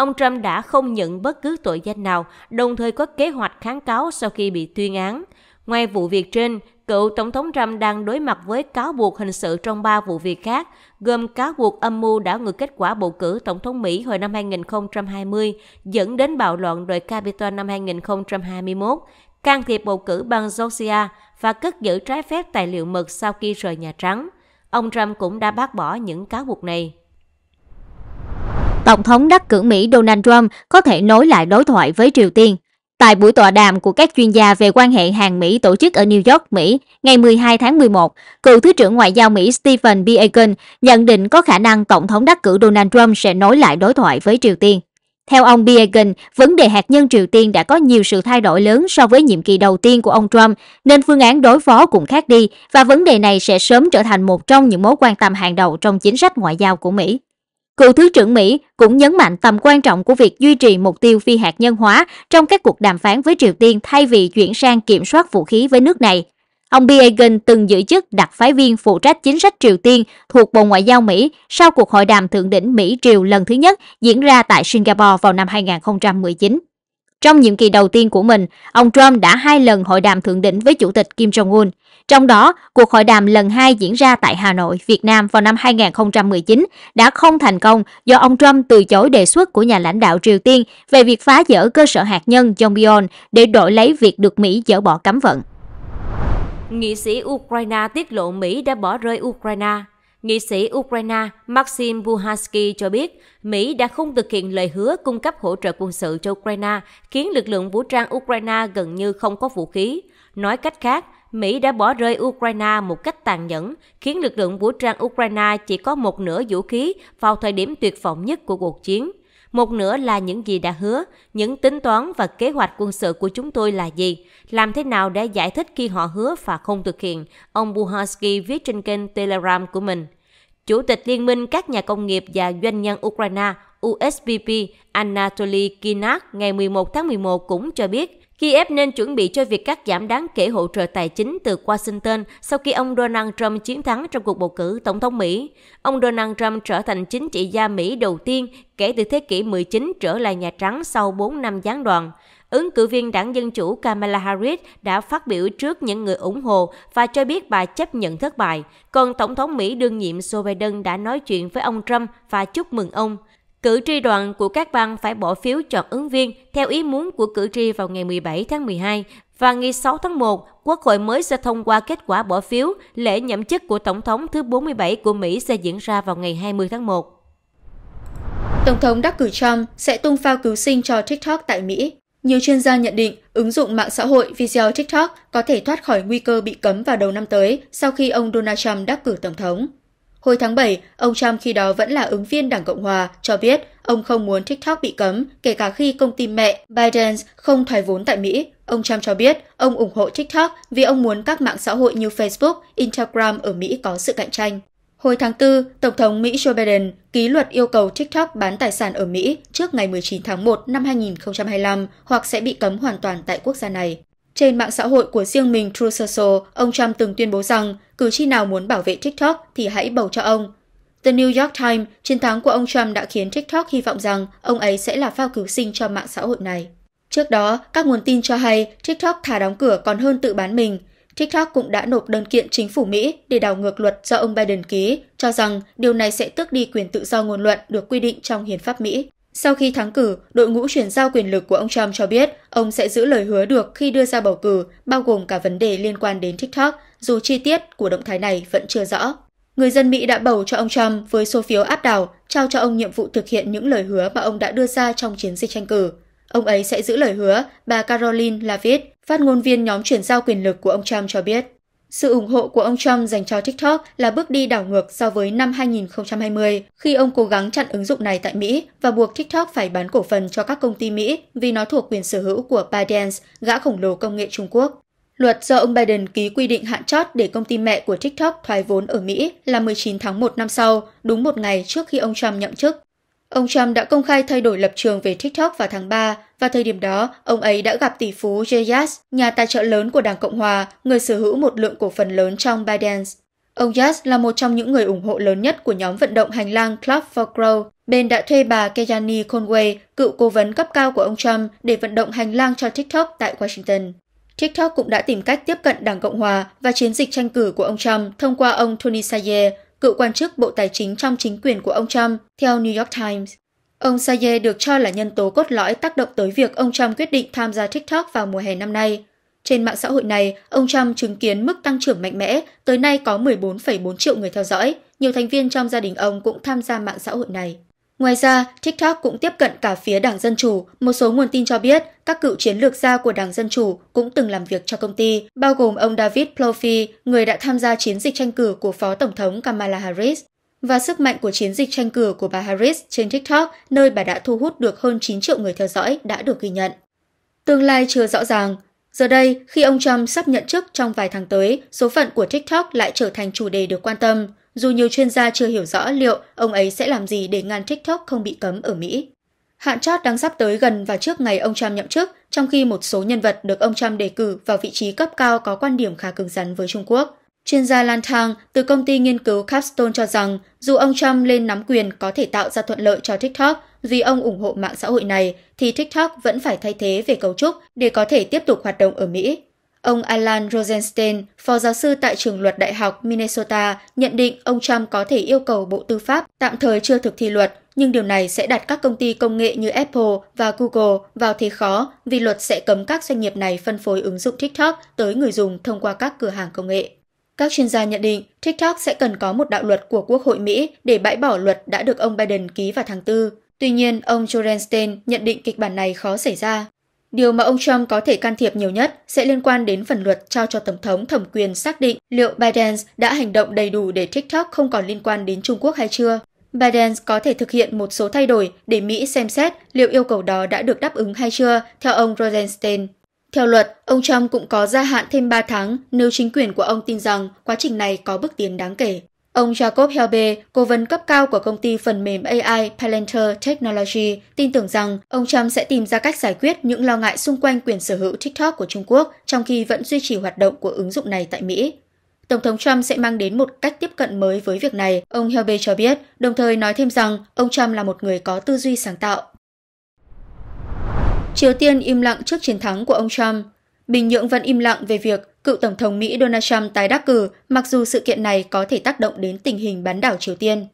ông Trump đã không nhận bất cứ tội danh nào, đồng thời có kế hoạch kháng cáo sau khi bị tuyên án. Ngoài vụ việc trên, cựu Tổng thống Trump đang đối mặt với cáo buộc hình sự trong 3 vụ việc khác, gồm cáo buộc âm mưu đảo ngược kết quả bầu cử Tổng thống Mỹ hồi năm 2020, dẫn đến bạo loạn đội Capitol năm 2021, can thiệp bầu cử bang Georgia và cất giữ trái phép tài liệu mật sau khi rời Nhà Trắng. Ông Trump cũng đã bác bỏ những cáo buộc này. Tổng thống đắc cử Mỹ Donald Trump có thể nối lại đối thoại với Triều Tiên. Tại buổi tọa đàm của các chuyên gia về quan hệ hàng Mỹ tổ chức ở New York, Mỹ ngày 12 tháng 11, cựu Thứ trưởng Ngoại giao Mỹ Stephen B. Aiken nhận định có khả năng Tổng thống đắc cử Donald Trump sẽ nối lại đối thoại với Triều Tiên. Theo ông Biegun, vấn đề hạt nhân Triều Tiên đã có nhiều sự thay đổi lớn so với nhiệm kỳ đầu tiên của ông Trump, nên phương án đối phó cũng khác đi và vấn đề này sẽ sớm trở thành một trong những mối quan tâm hàng đầu trong chính sách ngoại giao của Mỹ. Cựu Thứ trưởng Mỹ cũng nhấn mạnh tầm quan trọng của việc duy trì mục tiêu phi hạt nhân hóa trong các cuộc đàm phán với Triều Tiên thay vì chuyển sang kiểm soát vũ khí với nước này. Ông Biegun từng giữ chức đặc phái viên phụ trách chính sách Triều Tiên thuộc Bộ Ngoại giao Mỹ sau cuộc hội đàm thượng đỉnh Mỹ-Triều lần thứ nhất diễn ra tại Singapore vào năm 2019. Trong nhiệm kỳ đầu tiên của mình, ông Trump đã hai lần hội đàm thượng đỉnh với Chủ tịch Kim Jong-un. Trong đó, cuộc hội đàm lần hai diễn ra tại Hà Nội, Việt Nam vào năm 2019 đã không thành công do ông Trump từ chối đề xuất của nhà lãnh đạo Triều Tiên về việc phá dỡ cơ sở hạt nhân Yongbyon để đổi lấy việc được Mỹ dỡ bỏ cấm vận. Nghị sĩ Ukraine tiết lộ Mỹ đã bỏ rơi Ukraine. Nghị sĩ Ukraine Maxim Buhansky cho biết Mỹ đã không thực hiện lời hứa cung cấp hỗ trợ quân sự cho Ukraine, khiến lực lượng vũ trang Ukraine gần như không có vũ khí. Nói cách khác, Mỹ đã bỏ rơi Ukraine một cách tàn nhẫn, khiến lực lượng vũ trang Ukraine chỉ có một nửa vũ khí vào thời điểm tuyệt vọng nhất của cuộc chiến. Một nửa là những gì đã hứa, những tính toán và kế hoạch quân sự của chúng tôi là gì, làm thế nào để giải thích khi họ hứa và không thực hiện, ông Buharsky viết trên kênh Telegram của mình. Chủ tịch Liên minh các nhà công nghiệp và doanh nhân Ukraine USPP Anatoly Kinak ngày 11 tháng 11 cũng cho biết Kiev nên chuẩn bị cho việc cắt giảm đáng kể hỗ trợ tài chính từ Washington sau khi ông Donald Trump chiến thắng trong cuộc bầu cử tổng thống Mỹ. Ông Donald Trump trở thành chính trị gia Mỹ đầu tiên kể từ thế kỷ 19 trở lại Nhà Trắng sau 4 năm gián đoạn. Ứng cử viên đảng Dân Chủ Kamala Harris đã phát biểu trước những người ủng hộ và cho biết bà chấp nhận thất bại. Còn Tổng thống Mỹ đương nhiệm Joe Biden đã nói chuyện với ông Trump và chúc mừng ông. Cử tri đoàn của các bang phải bỏ phiếu chọn ứng viên theo ý muốn của cử tri vào ngày 17 tháng 12 và ngày 6 tháng 1, Quốc hội mới sẽ thông qua kết quả bỏ phiếu lễ nhậm chức của Tổng thống thứ 47 của Mỹ sẽ diễn ra vào ngày 20 tháng 1. Tổng thống đắc cử Trump sẽ tung phao cứu sinh cho TikTok tại Mỹ. Nhiều chuyên gia nhận định ứng dụng mạng xã hội video TikTok có thể thoát khỏi nguy cơ bị cấm vào đầu năm tới sau khi ông Donald Trump đắc cử tổng thống. Hồi tháng 7, ông Trump khi đó vẫn là ứng viên Đảng Cộng Hòa, cho biết ông không muốn TikTok bị cấm, kể cả khi công ty mẹ Biden không thoái vốn tại Mỹ. Ông Trump cho biết ông ủng hộ TikTok vì ông muốn các mạng xã hội như Facebook, Instagram ở Mỹ có sự cạnh tranh. Hồi tháng 4, Tổng thống Mỹ Joe Biden ký luật yêu cầu TikTok bán tài sản ở Mỹ trước ngày 19 tháng 1 năm 2025 hoặc sẽ bị cấm hoàn toàn tại quốc gia này. Trên mạng xã hội của riêng mình True Social, ông Trump từng tuyên bố rằng cử tri nào muốn bảo vệ TikTok thì hãy bầu cho ông. The New York Times, chiến thắng của ông Trump đã khiến TikTok hy vọng rằng ông ấy sẽ là phao cứu sinh cho mạng xã hội này. Trước đó, các nguồn tin cho hay TikTok thả đóng cửa còn hơn tự bán mình. TikTok cũng đã nộp đơn kiện chính phủ Mỹ để đảo ngược luật do ông Biden ký, cho rằng điều này sẽ tước đi quyền tự do ngôn luận được quy định trong hiến pháp Mỹ. Sau khi thắng cử, đội ngũ chuyển giao quyền lực của ông Trump cho biết ông sẽ giữ lời hứa được khi đưa ra bầu cử, bao gồm cả vấn đề liên quan đến TikTok, dù chi tiết của động thái này vẫn chưa rõ. Người dân Mỹ đã bầu cho ông Trump với số phiếu áp đảo, trao cho ông nhiệm vụ thực hiện những lời hứa mà ông đã đưa ra trong chiến dịch tranh cử. Ông ấy sẽ giữ lời hứa, bà Caroline Lavitt, phát ngôn viên nhóm chuyển giao quyền lực của ông Trump cho biết. Sự ủng hộ của ông Trump dành cho TikTok là bước đi đảo ngược so với năm 2020 khi ông cố gắng chặn ứng dụng này tại Mỹ và buộc TikTok phải bán cổ phần cho các công ty Mỹ vì nó thuộc quyền sở hữu của ByteDance, gã khổng lồ công nghệ Trung Quốc. Luật do ông Biden ký quy định hạn chót để công ty mẹ của TikTok thoái vốn ở Mỹ là 19 tháng 1 năm sau, đúng một ngày trước khi ông Trump nhậm chức. Ông Trump đã công khai thay đổi lập trường về TikTok vào tháng 3 và thời điểm đó, ông ấy đã gặp tỷ phú Jay Yas, nhà tài trợ lớn của Đảng Cộng hòa, người sở hữu một lượng cổ phần lớn trong ByteDance. Ông Yas là một trong những người ủng hộ lớn nhất của nhóm vận động hành lang Club for Growth. Bên đã thuê bà Kejani Conway, cựu cố vấn cấp cao của ông Trump, để vận động hành lang cho TikTok tại Washington. TikTok cũng đã tìm cách tiếp cận Đảng Cộng hòa và chiến dịch tranh cử của ông Trump thông qua ông Tony Sayer, cựu quan chức Bộ Tài chính trong chính quyền của ông Trump, theo New York Times. Ông Saye được cho là nhân tố cốt lõi tác động tới việc ông Trump quyết định tham gia TikTok vào mùa hè năm nay. Trên mạng xã hội này, ông Trump chứng kiến mức tăng trưởng mạnh mẽ, tới nay có 14,4 triệu người theo dõi. Nhiều thành viên trong gia đình ông cũng tham gia mạng xã hội này. Ngoài ra, TikTok cũng tiếp cận cả phía Đảng Dân Chủ. Một số nguồn tin cho biết các cựu chiến lược gia của Đảng Dân Chủ cũng từng làm việc cho công ty, bao gồm ông David Plouffe, người đã tham gia chiến dịch tranh cử của Phó Tổng thống Kamala Harris. Và sức mạnh của chiến dịch tranh cử của bà Harris trên TikTok, nơi bà đã thu hút được hơn 9 triệu người theo dõi, đã được ghi nhận. Tương lai chưa rõ ràng, Giờ đây, khi ông Trump sắp nhận chức trong vài tháng tới, số phận của TikTok lại trở thành chủ đề được quan tâm. Dù nhiều chuyên gia chưa hiểu rõ liệu ông ấy sẽ làm gì để ngăn TikTok không bị cấm ở Mỹ. Hạn chót đang sắp tới gần và trước ngày ông Trump nhậm chức, trong khi một số nhân vật được ông Trump đề cử vào vị trí cấp cao có quan điểm khá cứng rắn với Trung Quốc. Chuyên gia Lan Thang từ công ty nghiên cứu Capstone cho rằng dù ông Trump lên nắm quyền có thể tạo ra thuận lợi cho TikTok vì ông ủng hộ mạng xã hội này, thì TikTok vẫn phải thay thế về cấu trúc để có thể tiếp tục hoạt động ở Mỹ. Ông Alan Rosenstein, phó giáo sư tại trường luật Đại học Minnesota, nhận định ông Trump có thể yêu cầu Bộ Tư pháp tạm thời chưa thực thi luật, nhưng điều này sẽ đặt các công ty công nghệ như Apple và Google vào thế khó vì luật sẽ cấm các doanh nghiệp này phân phối ứng dụng TikTok tới người dùng thông qua các cửa hàng công nghệ. Các chuyên gia nhận định TikTok sẽ cần có một đạo luật của Quốc hội Mỹ để bãi bỏ luật đã được ông Biden ký vào tháng 4. Tuy nhiên, ông Jorenstein nhận định kịch bản này khó xảy ra. Điều mà ông Trump có thể can thiệp nhiều nhất sẽ liên quan đến phần luật trao cho Tổng thống thẩm quyền xác định liệu Biden đã hành động đầy đủ để TikTok không còn liên quan đến Trung Quốc hay chưa. Biden có thể thực hiện một số thay đổi để Mỹ xem xét liệu yêu cầu đó đã được đáp ứng hay chưa, theo ông Rosenstein. Theo luật, ông Trump cũng có gia hạn thêm 3 tháng nếu chính quyền của ông tin rằng quá trình này có bước tiến đáng kể. Ông Jacob Helbe, cố vấn cấp cao của công ty phần mềm AI Palantir Technology, tin tưởng rằng ông Trump sẽ tìm ra cách giải quyết những lo ngại xung quanh quyền sở hữu TikTok của Trung Quốc trong khi vẫn duy trì hoạt động của ứng dụng này tại Mỹ. Tổng thống Trump sẽ mang đến một cách tiếp cận mới với việc này, ông Helbe cho biết, đồng thời nói thêm rằng ông Trump là một người có tư duy sáng tạo. Triều Tiên im lặng trước chiến thắng của ông Trump Bình Nhưỡng vẫn im lặng về việc cựu Tổng thống Mỹ Donald Trump tái đắc cử mặc dù sự kiện này có thể tác động đến tình hình bán đảo Triều Tiên.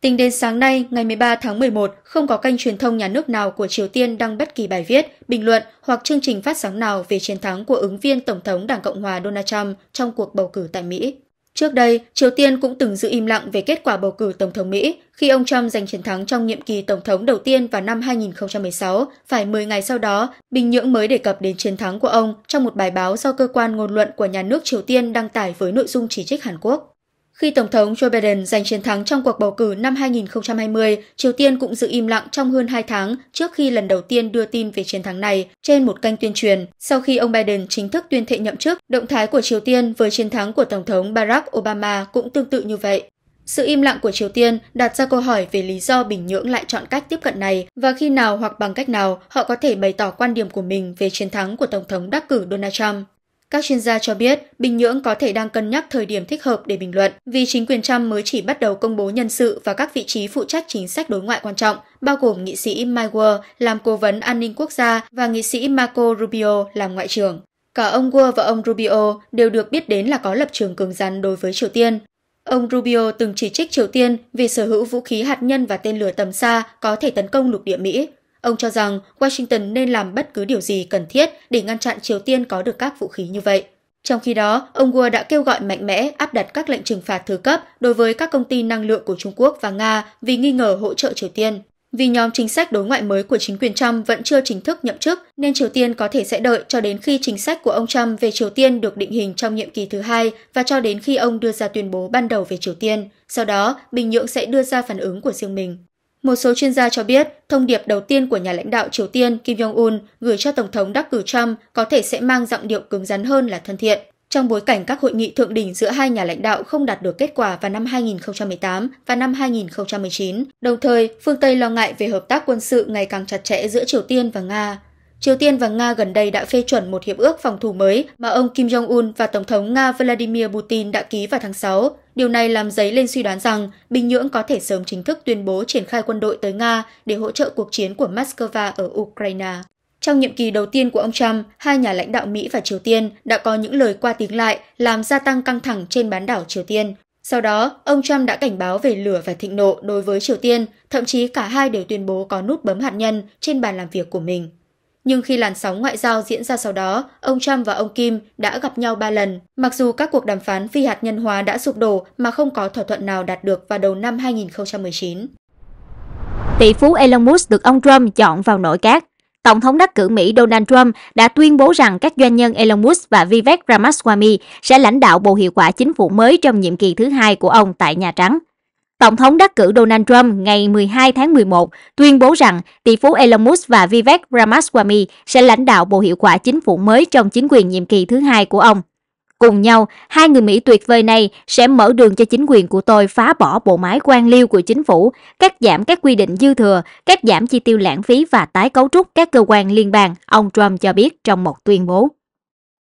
Tính đến sáng nay, ngày 13 tháng 11, không có kênh truyền thông nhà nước nào của Triều Tiên đăng bất kỳ bài viết, bình luận hoặc chương trình phát sóng nào về chiến thắng của ứng viên Tổng thống Đảng Cộng hòa Donald Trump trong cuộc bầu cử tại Mỹ. Trước đây, Triều Tiên cũng từng giữ im lặng về kết quả bầu cử Tổng thống Mỹ khi ông Trump giành chiến thắng trong nhiệm kỳ Tổng thống đầu tiên vào năm 2016. Phải 10 ngày sau đó, Bình Nhưỡng mới đề cập đến chiến thắng của ông trong một bài báo do cơ quan ngôn luận của nhà nước Triều Tiên đăng tải với nội dung chỉ trích Hàn Quốc. Khi Tổng thống Joe Biden giành chiến thắng trong cuộc bầu cử năm 2020, Triều Tiên cũng giữ im lặng trong hơn 2 tháng trước khi lần đầu tiên đưa tin về chiến thắng này trên một kênh tuyên truyền. Sau khi ông Biden chính thức tuyên thệ nhậm chức, động thái của Triều Tiên với chiến thắng của Tổng thống Barack Obama cũng tương tự như vậy. Sự im lặng của Triều Tiên đặt ra câu hỏi về lý do Bình Nhưỡng lại chọn cách tiếp cận này và khi nào hoặc bằng cách nào họ có thể bày tỏ quan điểm của mình về chiến thắng của Tổng thống đắc cử Donald Trump. Các chuyên gia cho biết Bình Nhưỡng có thể đang cân nhắc thời điểm thích hợp để bình luận vì chính quyền Trump mới chỉ bắt đầu công bố nhân sự và các vị trí phụ trách chính sách đối ngoại quan trọng, bao gồm nghị sĩ Mike Wall làm cố vấn an ninh quốc gia và nghị sĩ Marco Rubio làm ngoại trưởng. Cả ông Wall và ông Rubio đều được biết đến là có lập trường cứng rắn đối với Triều Tiên. Ông Rubio từng chỉ trích Triều Tiên vì sở hữu vũ khí hạt nhân và tên lửa tầm xa có thể tấn công lục địa Mỹ, Ông cho rằng Washington nên làm bất cứ điều gì cần thiết để ngăn chặn Triều Tiên có được các vũ khí như vậy. Trong khi đó, ông Gua đã kêu gọi mạnh mẽ áp đặt các lệnh trừng phạt thứ cấp đối với các công ty năng lượng của Trung Quốc và Nga vì nghi ngờ hỗ trợ Triều Tiên. Vì nhóm chính sách đối ngoại mới của chính quyền Trump vẫn chưa chính thức nhậm chức, nên Triều Tiên có thể sẽ đợi cho đến khi chính sách của ông Trump về Triều Tiên được định hình trong nhiệm kỳ thứ hai và cho đến khi ông đưa ra tuyên bố ban đầu về Triều Tiên. Sau đó, Bình Nhưỡng sẽ đưa ra phản ứng của riêng mình. Một số chuyên gia cho biết, thông điệp đầu tiên của nhà lãnh đạo Triều Tiên Kim Jong-un gửi cho Tổng thống đắc cử Trump có thể sẽ mang giọng điệu cứng rắn hơn là thân thiện. Trong bối cảnh các hội nghị thượng đỉnh giữa hai nhà lãnh đạo không đạt được kết quả vào năm 2018 và năm 2019, đồng thời phương Tây lo ngại về hợp tác quân sự ngày càng chặt chẽ giữa Triều Tiên và Nga. Triều Tiên và Nga gần đây đã phê chuẩn một hiệp ước phòng thủ mới mà ông Kim Jong-un và Tổng thống Nga Vladimir Putin đã ký vào tháng 6. Điều này làm dấy lên suy đoán rằng Bình Nhưỡng có thể sớm chính thức tuyên bố triển khai quân đội tới Nga để hỗ trợ cuộc chiến của Moscow ở Ukraine. Trong nhiệm kỳ đầu tiên của ông Trump, hai nhà lãnh đạo Mỹ và Triều Tiên đã có những lời qua tiếng lại làm gia tăng căng thẳng trên bán đảo Triều Tiên. Sau đó, ông Trump đã cảnh báo về lửa và thịnh nộ đối với Triều Tiên, thậm chí cả hai đều tuyên bố có nút bấm hạt nhân trên bàn làm việc của mình. Nhưng khi làn sóng ngoại giao diễn ra sau đó, ông Trump và ông Kim đã gặp nhau ba lần. Mặc dù các cuộc đàm phán phi hạt nhân hóa đã sụp đổ mà không có thỏa thuận nào đạt được vào đầu năm 2019. Tỷ phú Elon Musk được ông Trump chọn vào nội các. Tổng thống đắc cử Mỹ Donald Trump đã tuyên bố rằng các doanh nhân Elon Musk và Vivek Ramaswamy sẽ lãnh đạo bộ hiệu quả chính phủ mới trong nhiệm kỳ thứ hai của ông tại Nhà Trắng. Tổng thống đắc cử Donald Trump ngày 12 tháng 11 tuyên bố rằng tỷ phú Elon Musk và Vivek Ramaswamy sẽ lãnh đạo bộ hiệu quả chính phủ mới trong chính quyền nhiệm kỳ thứ hai của ông. Cùng nhau, hai người Mỹ tuyệt vời này sẽ mở đường cho chính quyền của tôi phá bỏ bộ máy quan liêu của chính phủ, cắt giảm các quy định dư thừa, cắt giảm chi tiêu lãng phí và tái cấu trúc các cơ quan liên bang, ông Trump cho biết trong một tuyên bố.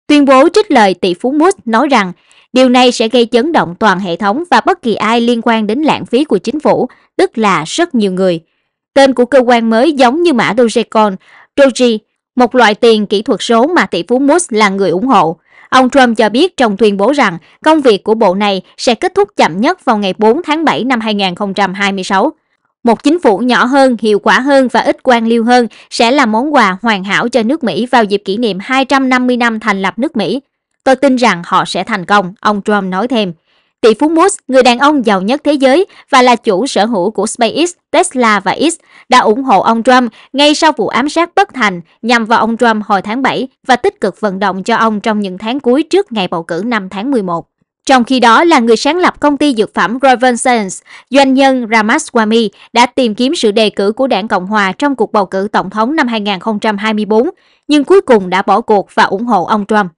Tuyên bố trích lời tỷ phú Musk nói rằng Điều này sẽ gây chấn động toàn hệ thống và bất kỳ ai liên quan đến lãng phí của chính phủ, tức là rất nhiều người. Tên của cơ quan mới giống như mã Dogecoin, Doge, một loại tiền kỹ thuật số mà tỷ phú Musk là người ủng hộ. Ông Trump cho biết trong tuyên bố rằng công việc của bộ này sẽ kết thúc chậm nhất vào ngày 4 tháng 7 năm 2026. Một chính phủ nhỏ hơn, hiệu quả hơn và ít quan liêu hơn sẽ là món quà hoàn hảo cho nước Mỹ vào dịp kỷ niệm 250 năm thành lập nước Mỹ. Tôi tin rằng họ sẽ thành công, ông Trump nói thêm. Tỷ phú Musk, người đàn ông giàu nhất thế giới và là chủ sở hữu của SpaceX, Tesla và X, đã ủng hộ ông Trump ngay sau vụ ám sát bất thành nhằm vào ông Trump hồi tháng 7 và tích cực vận động cho ông trong những tháng cuối trước ngày bầu cử năm tháng 11. Trong khi đó là người sáng lập công ty dược phẩm Roivant Science, doanh nhân Ramaswamy đã tìm kiếm sự đề cử của đảng Cộng Hòa trong cuộc bầu cử tổng thống năm 2024, nhưng cuối cùng đã bỏ cuộc và ủng hộ ông Trump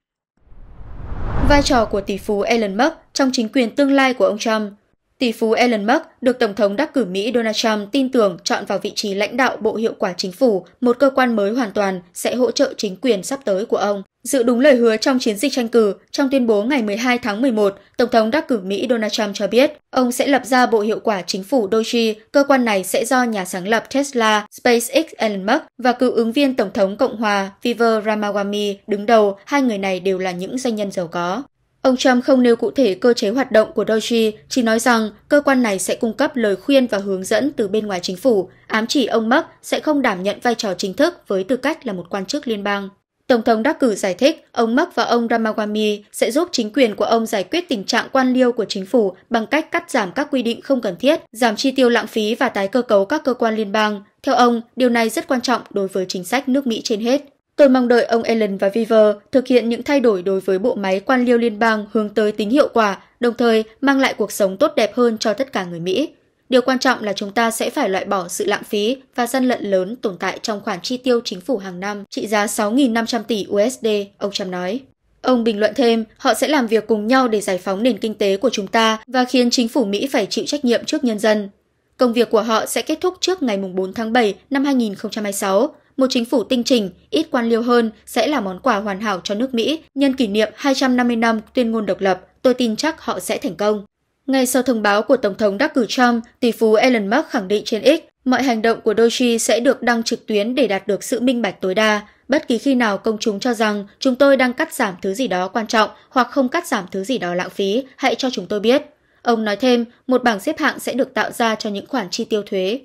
vai trò của tỷ phú Elon Musk trong chính quyền tương lai của ông Trump – Tỷ phú Elon Musk được Tổng thống đắc cử Mỹ Donald Trump tin tưởng chọn vào vị trí lãnh đạo Bộ Hiệu quả Chính phủ, một cơ quan mới hoàn toàn sẽ hỗ trợ chính quyền sắp tới của ông. dự đúng lời hứa trong chiến dịch tranh cử, trong tuyên bố ngày 12 tháng 11, Tổng thống đắc cử Mỹ Donald Trump cho biết ông sẽ lập ra Bộ Hiệu quả Chính phủ Doji, cơ quan này sẽ do nhà sáng lập Tesla, SpaceX Elon Musk và cựu ứng viên Tổng thống Cộng hòa Viver Ramawamy đứng đầu, hai người này đều là những doanh nhân giàu có. Ông Trump không nêu cụ thể cơ chế hoạt động của Doji, chỉ nói rằng cơ quan này sẽ cung cấp lời khuyên và hướng dẫn từ bên ngoài chính phủ, ám chỉ ông Musk sẽ không đảm nhận vai trò chính thức với tư cách là một quan chức liên bang. Tổng thống đắc cử giải thích ông Musk và ông Ramawamy sẽ giúp chính quyền của ông giải quyết tình trạng quan liêu của chính phủ bằng cách cắt giảm các quy định không cần thiết, giảm chi tiêu lãng phí và tái cơ cấu các cơ quan liên bang. Theo ông, điều này rất quan trọng đối với chính sách nước Mỹ trên hết. Tôi mong đợi ông Ellen và Viver thực hiện những thay đổi đối với bộ máy quan liêu liên bang hướng tới tính hiệu quả, đồng thời mang lại cuộc sống tốt đẹp hơn cho tất cả người Mỹ. Điều quan trọng là chúng ta sẽ phải loại bỏ sự lãng phí và gian lận lớn tồn tại trong khoản chi tiêu chính phủ hàng năm trị giá 6.500 tỷ USD, ông Trump nói. Ông bình luận thêm, họ sẽ làm việc cùng nhau để giải phóng nền kinh tế của chúng ta và khiến chính phủ Mỹ phải chịu trách nhiệm trước nhân dân. Công việc của họ sẽ kết thúc trước ngày 4 tháng 7 năm 2026 một chính phủ tinh trình, ít quan liêu hơn sẽ là món quà hoàn hảo cho nước Mỹ nhân kỷ niệm 250 năm tuyên ngôn độc lập. Tôi tin chắc họ sẽ thành công. Ngay sau thông báo của Tổng thống đắc cử Trump, tỷ phú Elon Musk khẳng định trên X, mọi hành động của Doji sẽ được đăng trực tuyến để đạt được sự minh bạch tối đa. Bất kỳ khi nào công chúng cho rằng chúng tôi đang cắt giảm thứ gì đó quan trọng hoặc không cắt giảm thứ gì đó lãng phí, hãy cho chúng tôi biết. Ông nói thêm, một bảng xếp hạng sẽ được tạo ra cho những khoản chi tiêu thuế.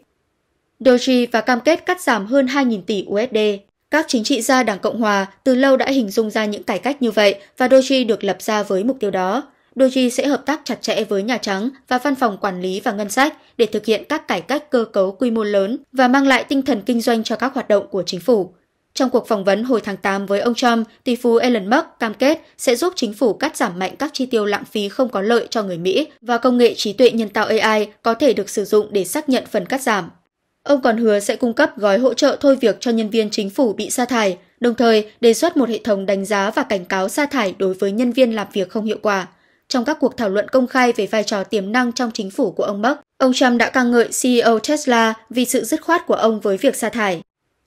Doji và cam kết cắt giảm hơn 2.000 tỷ USD. Các chính trị gia Đảng Cộng Hòa từ lâu đã hình dung ra những cải cách như vậy và Doji được lập ra với mục tiêu đó. Doji sẽ hợp tác chặt chẽ với Nhà Trắng và Văn phòng Quản lý và Ngân sách để thực hiện các cải cách cơ cấu quy mô lớn và mang lại tinh thần kinh doanh cho các hoạt động của chính phủ. Trong cuộc phỏng vấn hồi tháng 8 với ông Trump, tỷ phú Elon Musk cam kết sẽ giúp chính phủ cắt giảm mạnh các chi tiêu lãng phí không có lợi cho người Mỹ và công nghệ trí tuệ nhân tạo AI có thể được sử dụng để xác nhận phần cắt giảm. Ông còn hứa sẽ cung cấp gói hỗ trợ thôi việc cho nhân viên chính phủ bị sa thải, đồng thời đề xuất một hệ thống đánh giá và cảnh cáo sa thải đối với nhân viên làm việc không hiệu quả. Trong các cuộc thảo luận công khai về vai trò tiềm năng trong chính phủ của ông Bắc, ông Trump đã ca ngợi CEO Tesla vì sự dứt khoát của ông với việc sa thải.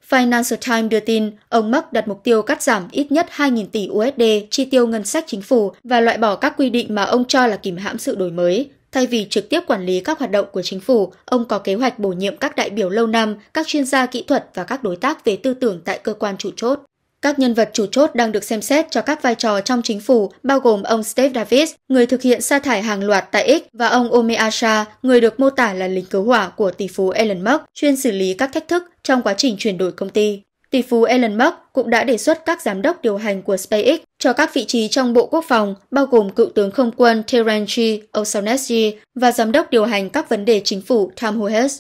Financial Times đưa tin, ông Mark đặt mục tiêu cắt giảm ít nhất 2.000 tỷ USD chi tiêu ngân sách chính phủ và loại bỏ các quy định mà ông cho là kìm hãm sự đổi mới. Thay vì trực tiếp quản lý các hoạt động của chính phủ, ông có kế hoạch bổ nhiệm các đại biểu lâu năm, các chuyên gia kỹ thuật và các đối tác về tư tưởng tại cơ quan chủ chốt. Các nhân vật chủ chốt đang được xem xét cho các vai trò trong chính phủ, bao gồm ông Steve Davis, người thực hiện sa thải hàng loạt tại X, và ông Ome người được mô tả là lính cứu hỏa của tỷ phú Elon Musk, chuyên xử lý các thách thức trong quá trình chuyển đổi công ty. Tỷ phú Elon Musk cũng đã đề xuất các giám đốc điều hành của SpaceX cho các vị trí trong Bộ Quốc phòng, bao gồm cựu tướng không quân Terence O'Shaughnessy và giám đốc điều hành các vấn đề chính phủ Tom Hohes.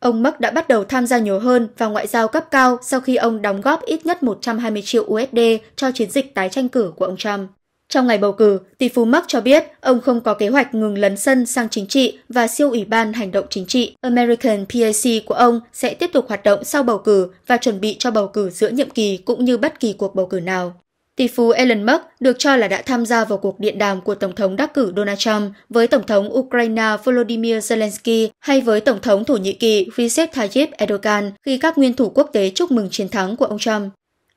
Ông Musk đã bắt đầu tham gia nhiều hơn vào ngoại giao cấp cao sau khi ông đóng góp ít nhất 120 triệu USD cho chiến dịch tái tranh cử của ông Trump. Trong ngày bầu cử, tỷ phú Mark cho biết ông không có kế hoạch ngừng lấn sân sang chính trị và siêu ủy ban hành động chính trị American PAC của ông sẽ tiếp tục hoạt động sau bầu cử và chuẩn bị cho bầu cử giữa nhiệm kỳ cũng như bất kỳ cuộc bầu cử nào. Tỷ phú Elon Musk được cho là đã tham gia vào cuộc điện đàm của Tổng thống đắc cử Donald Trump với Tổng thống Ukraine Volodymyr Zelensky hay với Tổng thống Thổ Nhĩ Kỳ Recep Tayyip Erdogan khi các nguyên thủ quốc tế chúc mừng chiến thắng của ông Trump.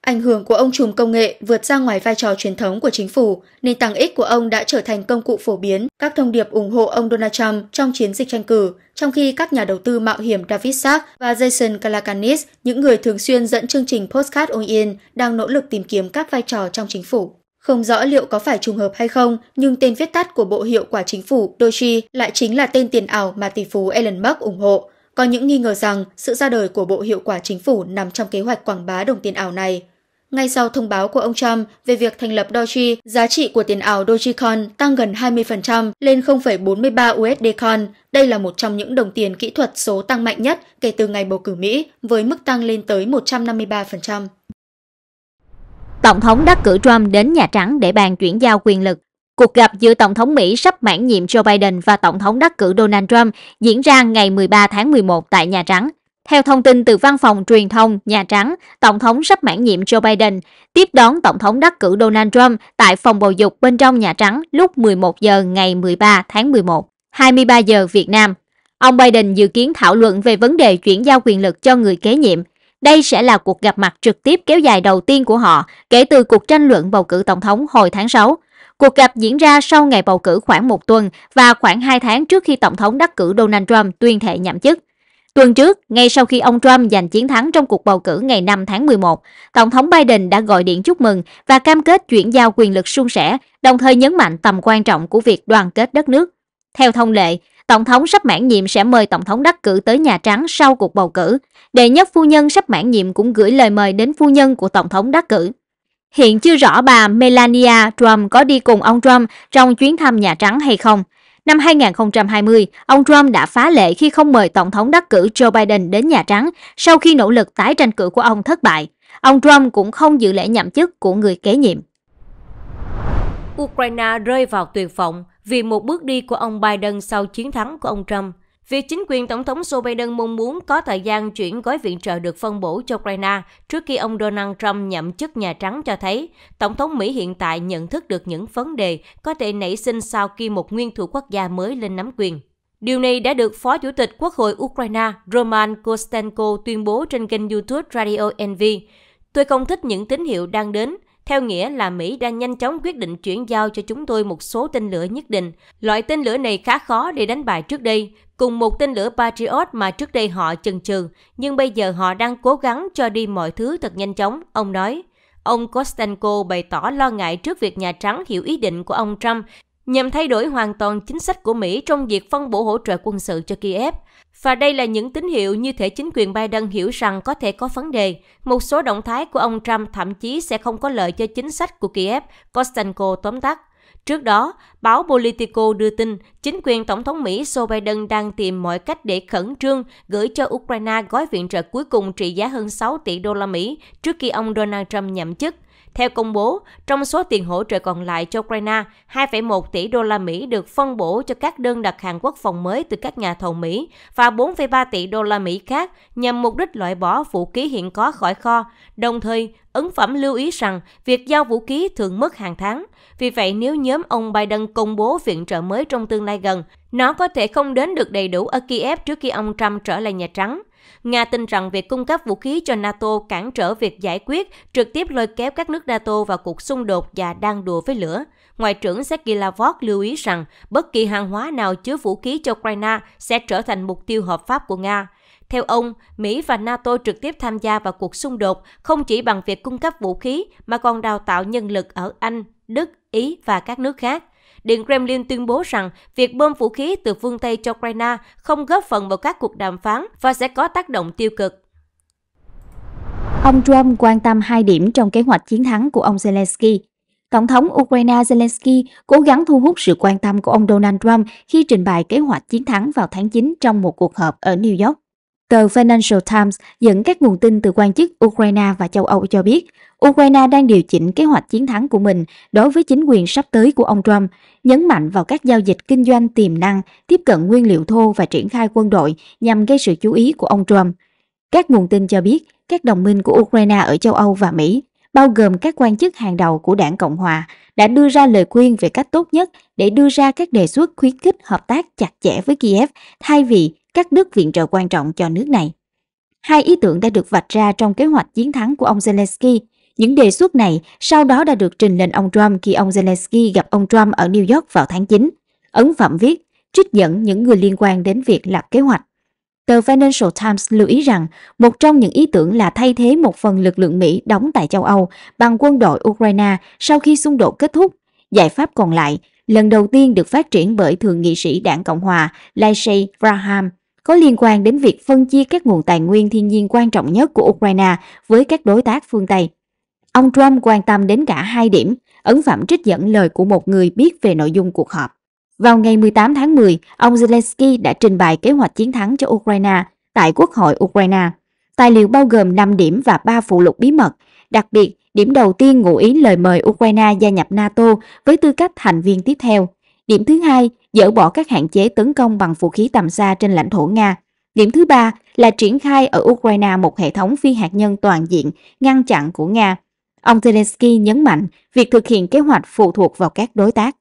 Ảnh hưởng của ông trùm công nghệ vượt ra ngoài vai trò truyền thống của chính phủ, nền tảng X của ông đã trở thành công cụ phổ biến các thông điệp ủng hộ ông Donald Trump trong chiến dịch tranh cử, trong khi các nhà đầu tư mạo hiểm David Sachs và Jason Calacanis, những người thường xuyên dẫn chương trình Postcard on Yên, đang nỗ lực tìm kiếm các vai trò trong chính phủ. Không rõ liệu có phải trùng hợp hay không, nhưng tên viết tắt của bộ hiệu quả chính phủ Doji lại chính là tên tiền ảo mà tỷ phú Elon Musk ủng hộ. Có những nghi ngờ rằng sự ra đời của bộ hiệu quả chính phủ nằm trong kế hoạch quảng bá đồng tiền ảo này. Ngay sau thông báo của ông Trump về việc thành lập Doji, giá trị của tiền ảo Dogecoin tăng gần 20% lên 0,43 USD coin. Đây là một trong những đồng tiền kỹ thuật số tăng mạnh nhất kể từ ngày bầu cử Mỹ, với mức tăng lên tới 153%. Tổng thống đắc cử Trump đến Nhà Trắng để bàn chuyển giao quyền lực. Cuộc gặp giữa Tổng thống Mỹ sắp mãn nhiệm Joe Biden và Tổng thống đắc cử Donald Trump diễn ra ngày 13 tháng 11 tại Nhà Trắng. Theo thông tin từ văn phòng truyền thông Nhà Trắng, Tổng thống sắp mãn nhiệm Joe Biden tiếp đón Tổng thống đắc cử Donald Trump tại phòng bầu dục bên trong Nhà Trắng lúc 11 giờ ngày 13 tháng 11, 23 giờ Việt Nam. Ông Biden dự kiến thảo luận về vấn đề chuyển giao quyền lực cho người kế nhiệm. Đây sẽ là cuộc gặp mặt trực tiếp kéo dài đầu tiên của họ kể từ cuộc tranh luận bầu cử Tổng thống hồi tháng 6. Cuộc gặp diễn ra sau ngày bầu cử khoảng một tuần và khoảng 2 tháng trước khi Tổng thống đắc cử Donald Trump tuyên thệ nhậm chức. Tuần trước, ngay sau khi ông Trump giành chiến thắng trong cuộc bầu cử ngày 5 tháng 11, Tổng thống Biden đã gọi điện chúc mừng và cam kết chuyển giao quyền lực suôn sẻ, đồng thời nhấn mạnh tầm quan trọng của việc đoàn kết đất nước. Theo thông lệ, Tổng thống sắp mãn nhiệm sẽ mời Tổng thống đắc cử tới Nhà Trắng sau cuộc bầu cử. Đệ nhất phu nhân sắp mãn nhiệm cũng gửi lời mời đến phu nhân của Tổng thống đắc cử. Hiện chưa rõ bà Melania Trump có đi cùng ông Trump trong chuyến thăm Nhà Trắng hay không. Năm 2020, ông Trump đã phá lệ khi không mời Tổng thống đắc cử Joe Biden đến Nhà Trắng sau khi nỗ lực tái tranh cử của ông thất bại. Ông Trump cũng không dự lễ nhậm chức của người kế nhiệm. Ukraine rơi vào tuyệt vọng vì một bước đi của ông Biden sau chiến thắng của ông Trump – Việc chính quyền Tổng thống Joe Biden mong muốn có thời gian chuyển gói viện trợ được phân bổ cho Ukraine trước khi ông Donald Trump nhậm chức Nhà Trắng cho thấy Tổng thống Mỹ hiện tại nhận thức được những vấn đề có thể nảy sinh sau khi một nguyên thủ quốc gia mới lên nắm quyền. Điều này đã được Phó Chủ tịch Quốc hội Ukraine Roman Kostenko tuyên bố trên kênh YouTube Radio NV. Tôi không thích những tín hiệu đang đến, theo nghĩa là Mỹ đang nhanh chóng quyết định chuyển giao cho chúng tôi một số tên lửa nhất định. Loại tên lửa này khá khó để đánh bại trước đây, cùng một tên lửa Patriot mà trước đây họ chần chừ, nhưng bây giờ họ đang cố gắng cho đi mọi thứ thật nhanh chóng, ông nói. Ông Kostenko bày tỏ lo ngại trước việc Nhà Trắng hiểu ý định của ông Trump nhằm thay đổi hoàn toàn chính sách của Mỹ trong việc phân bổ hỗ trợ quân sự cho Kiev. Và đây là những tín hiệu như thể chính quyền Biden hiểu rằng có thể có vấn đề. Một số động thái của ông Trump thậm chí sẽ không có lợi cho chính sách của Kiev, Kostenko tóm tắt. Trước đó, báo Politico đưa tin chính quyền Tổng thống Mỹ Joe Biden đang tìm mọi cách để khẩn trương gửi cho Ukraine gói viện trợ cuối cùng trị giá hơn 6 tỷ đô la Mỹ trước khi ông Donald Trump nhậm chức – theo công bố, trong số tiền hỗ trợ còn lại cho Ukraine, 2,1 tỷ đô la Mỹ được phân bổ cho các đơn đặt hàng quốc phòng mới từ các nhà thầu Mỹ và 4,3 tỷ đô la Mỹ khác nhằm mục đích loại bỏ vũ khí hiện có khỏi kho. Đồng thời, ấn phẩm lưu ý rằng việc giao vũ khí thường mất hàng tháng. Vì vậy, nếu nhóm ông Biden công bố viện trợ mới trong tương lai gần, nó có thể không đến được đầy đủ ở Kiev trước khi ông Trump trở lại Nhà Trắng. Nga tin rằng việc cung cấp vũ khí cho NATO cản trở việc giải quyết, trực tiếp lôi kéo các nước NATO vào cuộc xung đột và đang đùa với lửa. Ngoại trưởng Sergei Lavrov lưu ý rằng bất kỳ hàng hóa nào chứa vũ khí cho Ukraine sẽ trở thành mục tiêu hợp pháp của Nga. Theo ông, Mỹ và NATO trực tiếp tham gia vào cuộc xung đột không chỉ bằng việc cung cấp vũ khí mà còn đào tạo nhân lực ở Anh, Đức, Ý và các nước khác. Điện Kremlin tuyên bố rằng việc bơm vũ khí từ phương Tây cho Ukraine không góp phần vào các cuộc đàm phán và sẽ có tác động tiêu cực. Ông Trump quan tâm hai điểm trong kế hoạch chiến thắng của ông Zelensky. Tổng thống Ukraine Zelensky cố gắng thu hút sự quan tâm của ông Donald Trump khi trình bày kế hoạch chiến thắng vào tháng 9 trong một cuộc họp ở New York. Tờ Financial Times dẫn các nguồn tin từ quan chức Ukraine và châu Âu cho biết, Ukraine đang điều chỉnh kế hoạch chiến thắng của mình đối với chính quyền sắp tới của ông Trump, nhấn mạnh vào các giao dịch kinh doanh tiềm năng, tiếp cận nguyên liệu thô và triển khai quân đội nhằm gây sự chú ý của ông Trump. Các nguồn tin cho biết, các đồng minh của Ukraine ở châu Âu và Mỹ, bao gồm các quan chức hàng đầu của đảng Cộng hòa, đã đưa ra lời khuyên về cách tốt nhất để đưa ra các đề xuất khuyến khích hợp tác chặt chẽ với Kiev thay vì cắt đứt viện trợ quan trọng cho nước này. Hai ý tưởng đã được vạch ra trong kế hoạch chiến thắng của ông Zelensky. Những đề xuất này sau đó đã được trình lên ông Trump khi ông Zelensky gặp ông Trump ở New York vào tháng 9. Ấn phẩm viết, trích dẫn những người liên quan đến việc lập kế hoạch. Tờ Financial Times lưu ý rằng một trong những ý tưởng là thay thế một phần lực lượng Mỹ đóng tại châu Âu bằng quân đội Ukraine sau khi xung đột kết thúc. Giải pháp còn lại lần đầu tiên được phát triển bởi Thượng nghị sĩ đảng Cộng hòa Lacey Graham có liên quan đến việc phân chia các nguồn tài nguyên thiên nhiên quan trọng nhất của Ukraine với các đối tác phương Tây. Ông Trump quan tâm đến cả hai điểm, ấn phẩm trích dẫn lời của một người biết về nội dung cuộc họp. Vào ngày 18 tháng 10, ông Zelensky đã trình bày kế hoạch chiến thắng cho Ukraine tại Quốc hội Ukraine. Tài liệu bao gồm 5 điểm và 3 phụ lục bí mật. Đặc biệt, Điểm đầu tiên ngụ ý lời mời Ukraine gia nhập NATO với tư cách thành viên tiếp theo. Điểm thứ hai, dỡ bỏ các hạn chế tấn công bằng vũ khí tầm xa trên lãnh thổ Nga. Điểm thứ ba là triển khai ở Ukraine một hệ thống phi hạt nhân toàn diện ngăn chặn của Nga. Ông Zelensky nhấn mạnh việc thực hiện kế hoạch phụ thuộc vào các đối tác.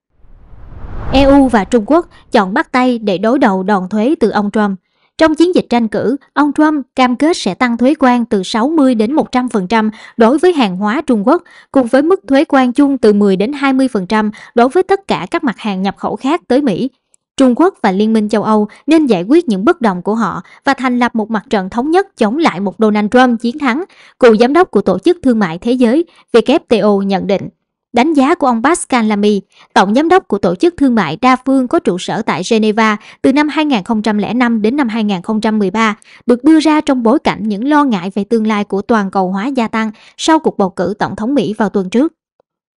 EU và Trung Quốc chọn bắt tay để đối đầu đòn thuế từ ông Trump. Trong chiến dịch tranh cử, ông Trump cam kết sẽ tăng thuế quan từ 60 đến 100% đối với hàng hóa Trung Quốc, cùng với mức thuế quan chung từ 10 đến 20% đối với tất cả các mặt hàng nhập khẩu khác tới Mỹ. Trung Quốc và Liên minh châu Âu nên giải quyết những bất đồng của họ và thành lập một mặt trận thống nhất chống lại một Donald Trump chiến thắng, cựu giám đốc của Tổ chức Thương mại Thế giới WTO nhận định. Đánh giá của ông Pascal Lamy, tổng giám đốc của Tổ chức Thương mại Đa phương có trụ sở tại Geneva từ năm 2005 đến năm 2013, được đưa ra trong bối cảnh những lo ngại về tương lai của toàn cầu hóa gia tăng sau cuộc bầu cử Tổng thống Mỹ vào tuần trước.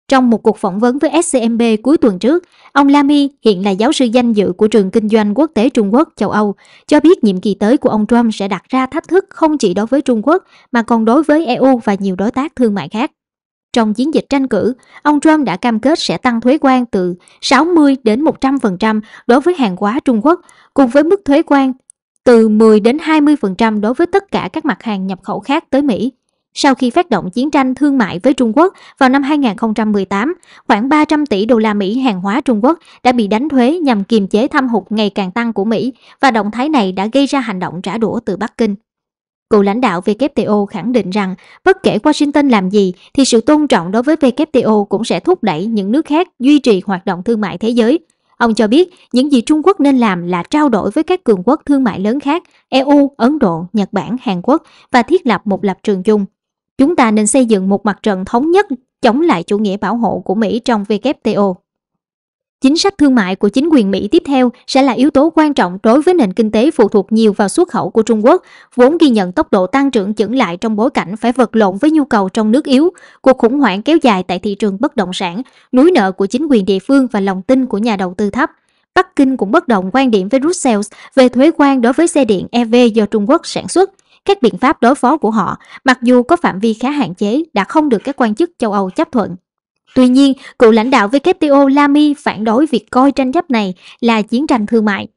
Trong một cuộc phỏng vấn với SCMB cuối tuần trước, ông Lamy, hiện là giáo sư danh dự của trường kinh doanh quốc tế Trung Quốc châu Âu, cho biết nhiệm kỳ tới của ông Trump sẽ đặt ra thách thức không chỉ đối với Trung Quốc mà còn đối với EU và nhiều đối tác thương mại khác. Trong chiến dịch tranh cử, ông Trump đã cam kết sẽ tăng thuế quan từ 60 đến 100% đối với hàng hóa Trung Quốc, cùng với mức thuế quan từ 10 đến 20% đối với tất cả các mặt hàng nhập khẩu khác tới Mỹ. Sau khi phát động chiến tranh thương mại với Trung Quốc vào năm 2018, khoảng 300 tỷ đô la Mỹ hàng hóa Trung Quốc đã bị đánh thuế nhằm kiềm chế thâm hụt ngày càng tăng của Mỹ và động thái này đã gây ra hành động trả đũa từ Bắc Kinh. Cựu lãnh đạo WTO khẳng định rằng bất kể Washington làm gì thì sự tôn trọng đối với WTO cũng sẽ thúc đẩy những nước khác duy trì hoạt động thương mại thế giới. Ông cho biết những gì Trung Quốc nên làm là trao đổi với các cường quốc thương mại lớn khác EU, Ấn Độ, Nhật Bản, Hàn Quốc và thiết lập một lập trường chung. Chúng ta nên xây dựng một mặt trận thống nhất chống lại chủ nghĩa bảo hộ của Mỹ trong WTO. Chính sách thương mại của chính quyền Mỹ tiếp theo sẽ là yếu tố quan trọng đối với nền kinh tế phụ thuộc nhiều vào xuất khẩu của Trung Quốc, vốn ghi nhận tốc độ tăng trưởng chững lại trong bối cảnh phải vật lộn với nhu cầu trong nước yếu, cuộc khủng hoảng kéo dài tại thị trường bất động sản, núi nợ của chính quyền địa phương và lòng tin của nhà đầu tư thấp. Bắc Kinh cũng bất động quan điểm với Brussels về thuế quan đối với xe điện EV do Trung Quốc sản xuất. Các biện pháp đối phó của họ, mặc dù có phạm vi khá hạn chế, đã không được các quan chức châu Âu chấp thuận. Tuy nhiên, cựu lãnh đạo WTO Lamy phản đối việc coi tranh chấp này là chiến tranh thương mại.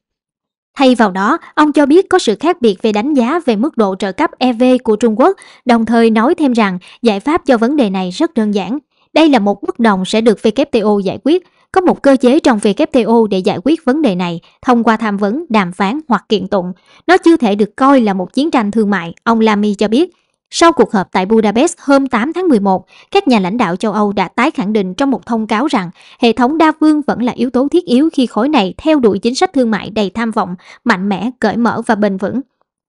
Thay vào đó, ông cho biết có sự khác biệt về đánh giá về mức độ trợ cấp EV của Trung Quốc, đồng thời nói thêm rằng giải pháp cho vấn đề này rất đơn giản. Đây là một bất đồng sẽ được WTO giải quyết. Có một cơ chế trong WTO để giải quyết vấn đề này thông qua tham vấn, đàm phán hoặc kiện tụng. Nó chưa thể được coi là một chiến tranh thương mại, ông Lamy cho biết. Sau cuộc họp tại Budapest hôm 8 tháng 11, các nhà lãnh đạo châu Âu đã tái khẳng định trong một thông cáo rằng hệ thống đa phương vẫn là yếu tố thiết yếu khi khối này theo đuổi chính sách thương mại đầy tham vọng, mạnh mẽ, cởi mở và bền vững.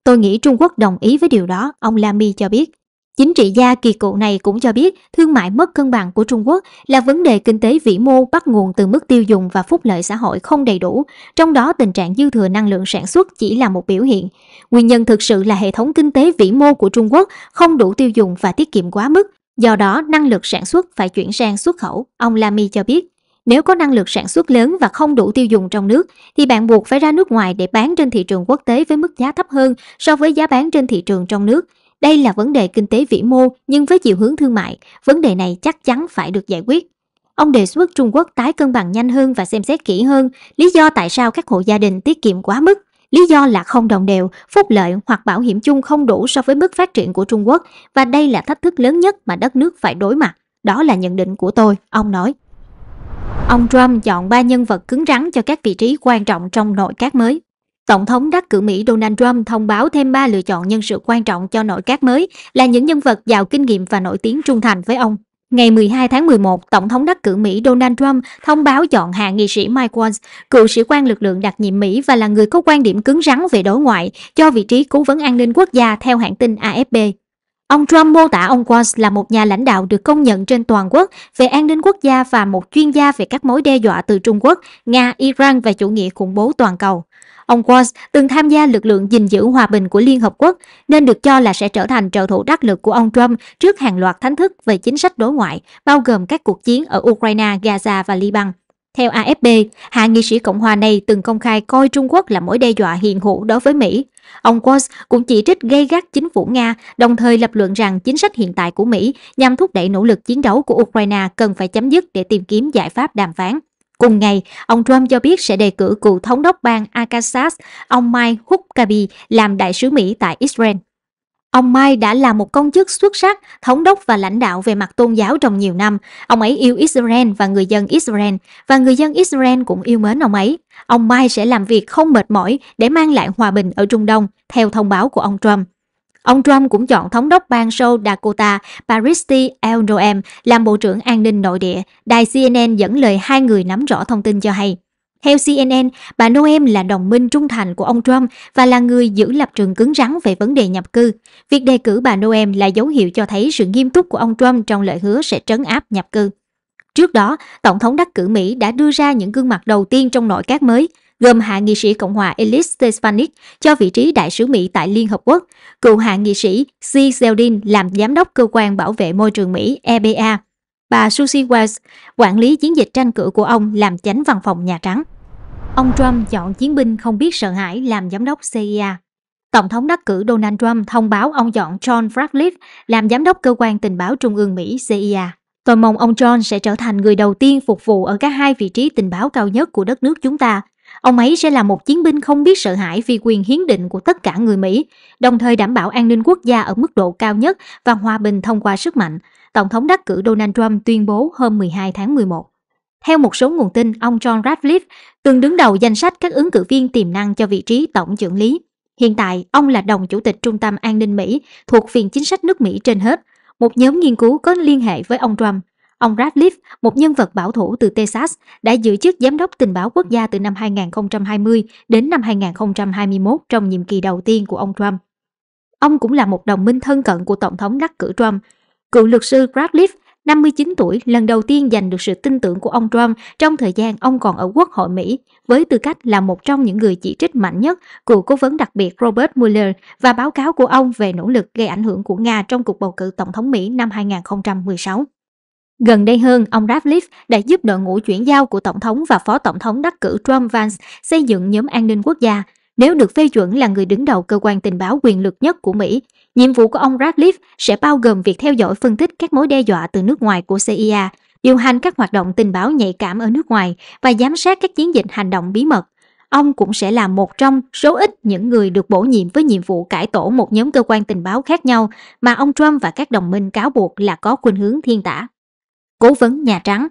Tôi nghĩ Trung Quốc đồng ý với điều đó, ông Lamy cho biết. Chính trị gia kỳ cựu này cũng cho biết thương mại mất cân bằng của Trung Quốc là vấn đề kinh tế vĩ mô bắt nguồn từ mức tiêu dùng và phúc lợi xã hội không đầy đủ, trong đó tình trạng dư thừa năng lượng sản xuất chỉ là một biểu hiện. Nguyên nhân thực sự là hệ thống kinh tế vĩ mô của Trung Quốc không đủ tiêu dùng và tiết kiệm quá mức, do đó năng lực sản xuất phải chuyển sang xuất khẩu, ông Lamy cho biết. Nếu có năng lực sản xuất lớn và không đủ tiêu dùng trong nước, thì bạn buộc phải ra nước ngoài để bán trên thị trường quốc tế với mức giá thấp hơn so với giá bán trên thị trường trong nước. Đây là vấn đề kinh tế vĩ mô nhưng với chiều hướng thương mại, vấn đề này chắc chắn phải được giải quyết. Ông đề xuất Trung Quốc tái cân bằng nhanh hơn và xem xét kỹ hơn lý do tại sao các hộ gia đình tiết kiệm quá mức. Lý do là không đồng đều, phúc lợi hoặc bảo hiểm chung không đủ so với mức phát triển của Trung Quốc và đây là thách thức lớn nhất mà đất nước phải đối mặt. Đó là nhận định của tôi, ông nói. Ông Trump chọn ba nhân vật cứng rắn cho các vị trí quan trọng trong nội các mới. Tổng thống đắc cử Mỹ Donald Trump thông báo thêm 3 lựa chọn nhân sự quan trọng cho nội các mới là những nhân vật giàu kinh nghiệm và nổi tiếng trung thành với ông. Ngày 12 tháng 11, Tổng thống đắc cử Mỹ Donald Trump thông báo chọn hạ nghị sĩ Mike Waltz, cựu sĩ quan lực lượng đặc nhiệm Mỹ và là người có quan điểm cứng rắn về đối ngoại, cho vị trí cố vấn an ninh quốc gia theo hãng tin AFP. Ông Trump mô tả ông Waltz là một nhà lãnh đạo được công nhận trên toàn quốc về an ninh quốc gia và một chuyên gia về các mối đe dọa từ Trung Quốc, Nga, Iran và chủ nghĩa khủng bố toàn cầu. Ông Walsh từng tham gia lực lượng gìn giữ hòa bình của Liên Hợp Quốc nên được cho là sẽ trở thành trợ thủ đắc lực của ông Trump trước hàng loạt thách thức về chính sách đối ngoại, bao gồm các cuộc chiến ở Ukraine, Gaza và Liban. Theo AFP, hạ nghị sĩ Cộng hòa này từng công khai coi Trung Quốc là mối đe dọa hiện hữu đối với Mỹ. Ông Walsh cũng chỉ trích gây gắt chính phủ Nga, đồng thời lập luận rằng chính sách hiện tại của Mỹ nhằm thúc đẩy nỗ lực chiến đấu của Ukraine cần phải chấm dứt để tìm kiếm giải pháp đàm phán. Cùng ngày, ông Trump cho biết sẽ đề cử cựu thống đốc bang Arkansas, ông Mike Huckabee, làm đại sứ Mỹ tại Israel. Ông Mike đã là một công chức xuất sắc, thống đốc và lãnh đạo về mặt tôn giáo trong nhiều năm. Ông ấy yêu Israel và người dân Israel, và người dân Israel cũng yêu mến ông ấy. Ông Mike sẽ làm việc không mệt mỏi để mang lại hòa bình ở Trung Đông, theo thông báo của ông Trump. Ông Trump cũng chọn thống đốc bang South Dakota Paristi L. Noem làm Bộ trưởng An ninh nội địa. Đài CNN dẫn lời hai người nắm rõ thông tin cho hay. Theo CNN, bà Noem là đồng minh trung thành của ông Trump và là người giữ lập trường cứng rắn về vấn đề nhập cư. Việc đề cử bà Noem là dấu hiệu cho thấy sự nghiêm túc của ông Trump trong lời hứa sẽ trấn áp nhập cư. Trước đó, Tổng thống đắc cử Mỹ đã đưa ra những gương mặt đầu tiên trong nội các mới – gồm hạ nghị sĩ Cộng hòa Elise Stefanik cho vị trí đại sứ Mỹ tại Liên Hợp Quốc, cựu hạ nghị sĩ C. Zeldin làm giám đốc cơ quan bảo vệ môi trường Mỹ EPA, bà Susie Wells quản lý chiến dịch tranh cử của ông làm chánh văn phòng Nhà Trắng. Ông Trump chọn chiến binh không biết sợ hãi làm giám đốc CIA. E Tổng thống đắc cử Donald Trump thông báo ông chọn John Ratcliffe làm giám đốc cơ quan tình báo trung ương Mỹ CIA. E Tôi mong ông John sẽ trở thành người đầu tiên phục vụ ở các hai vị trí tình báo cao nhất của đất nước chúng ta Ông ấy sẽ là một chiến binh không biết sợ hãi vì quyền hiến định của tất cả người Mỹ, đồng thời đảm bảo an ninh quốc gia ở mức độ cao nhất và hòa bình thông qua sức mạnh, Tổng thống đắc cử Donald Trump tuyên bố hôm 12 tháng 11. Theo một số nguồn tin, ông John Radcliffe từng đứng đầu danh sách các ứng cử viên tiềm năng cho vị trí tổng trưởng lý. Hiện tại, ông là đồng chủ tịch Trung tâm An ninh Mỹ thuộc Viện Chính sách nước Mỹ trên hết, một nhóm nghiên cứu có liên hệ với ông Trump Ông Radcliffe, một nhân vật bảo thủ từ Texas, đã giữ chức giám đốc tình báo quốc gia từ năm 2020 đến năm 2021 trong nhiệm kỳ đầu tiên của ông Trump. Ông cũng là một đồng minh thân cận của Tổng thống đắc cử Trump. Cựu luật sư Radcliffe, 59 tuổi, lần đầu tiên giành được sự tin tưởng của ông Trump trong thời gian ông còn ở Quốc hội Mỹ, với tư cách là một trong những người chỉ trích mạnh nhất của cố vấn đặc biệt Robert Mueller và báo cáo của ông về nỗ lực gây ảnh hưởng của Nga trong cuộc bầu cử Tổng thống Mỹ năm 2016. Gần đây hơn, ông Radcliffe đã giúp đội ngũ chuyển giao của Tổng thống và Phó Tổng thống đắc cử Trump Vance xây dựng nhóm an ninh quốc gia. Nếu được phê chuẩn là người đứng đầu cơ quan tình báo quyền lực nhất của Mỹ, nhiệm vụ của ông Radcliffe sẽ bao gồm việc theo dõi phân tích các mối đe dọa từ nước ngoài của CIA, điều hành các hoạt động tình báo nhạy cảm ở nước ngoài và giám sát các chiến dịch hành động bí mật. Ông cũng sẽ là một trong số ít những người được bổ nhiệm với nhiệm vụ cải tổ một nhóm cơ quan tình báo khác nhau mà ông Trump và các đồng minh cáo buộc là có khuynh hướng thiên tả cố vấn Nhà Trắng.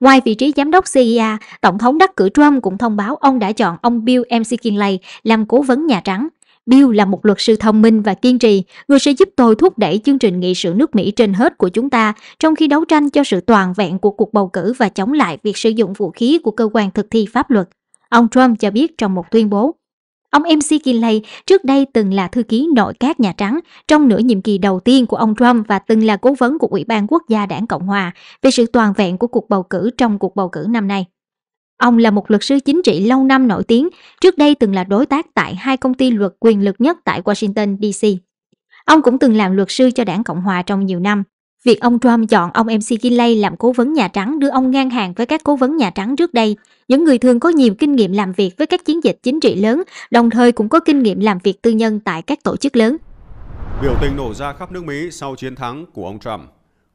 Ngoài vị trí giám đốc CIA, e Tổng thống đắc cử Trump cũng thông báo ông đã chọn ông Bill McKinley làm cố vấn Nhà Trắng. Bill là một luật sư thông minh và kiên trì, người sẽ giúp tôi thúc đẩy chương trình nghị sự nước Mỹ trên hết của chúng ta trong khi đấu tranh cho sự toàn vẹn của cuộc bầu cử và chống lại việc sử dụng vũ khí của cơ quan thực thi pháp luật. Ông Trump cho biết trong một tuyên bố. Ông MC Kinley trước đây từng là thư ký nội các Nhà Trắng trong nửa nhiệm kỳ đầu tiên của ông Trump và từng là cố vấn của Ủy ban Quốc gia Đảng Cộng Hòa về sự toàn vẹn của cuộc bầu cử trong cuộc bầu cử năm nay. Ông là một luật sư chính trị lâu năm nổi tiếng, trước đây từng là đối tác tại hai công ty luật quyền lực nhất tại Washington, D.C. Ông cũng từng làm luật sư cho đảng Cộng Hòa trong nhiều năm, Việc ông Trump chọn ông MC Gilley làm cố vấn Nhà Trắng đưa ông ngang hàng với các cố vấn Nhà Trắng trước đây, những người thường có nhiều kinh nghiệm làm việc với các chiến dịch chính trị lớn, đồng thời cũng có kinh nghiệm làm việc tư nhân tại các tổ chức lớn. Biểu tình nổ ra khắp nước Mỹ sau chiến thắng của ông Trump.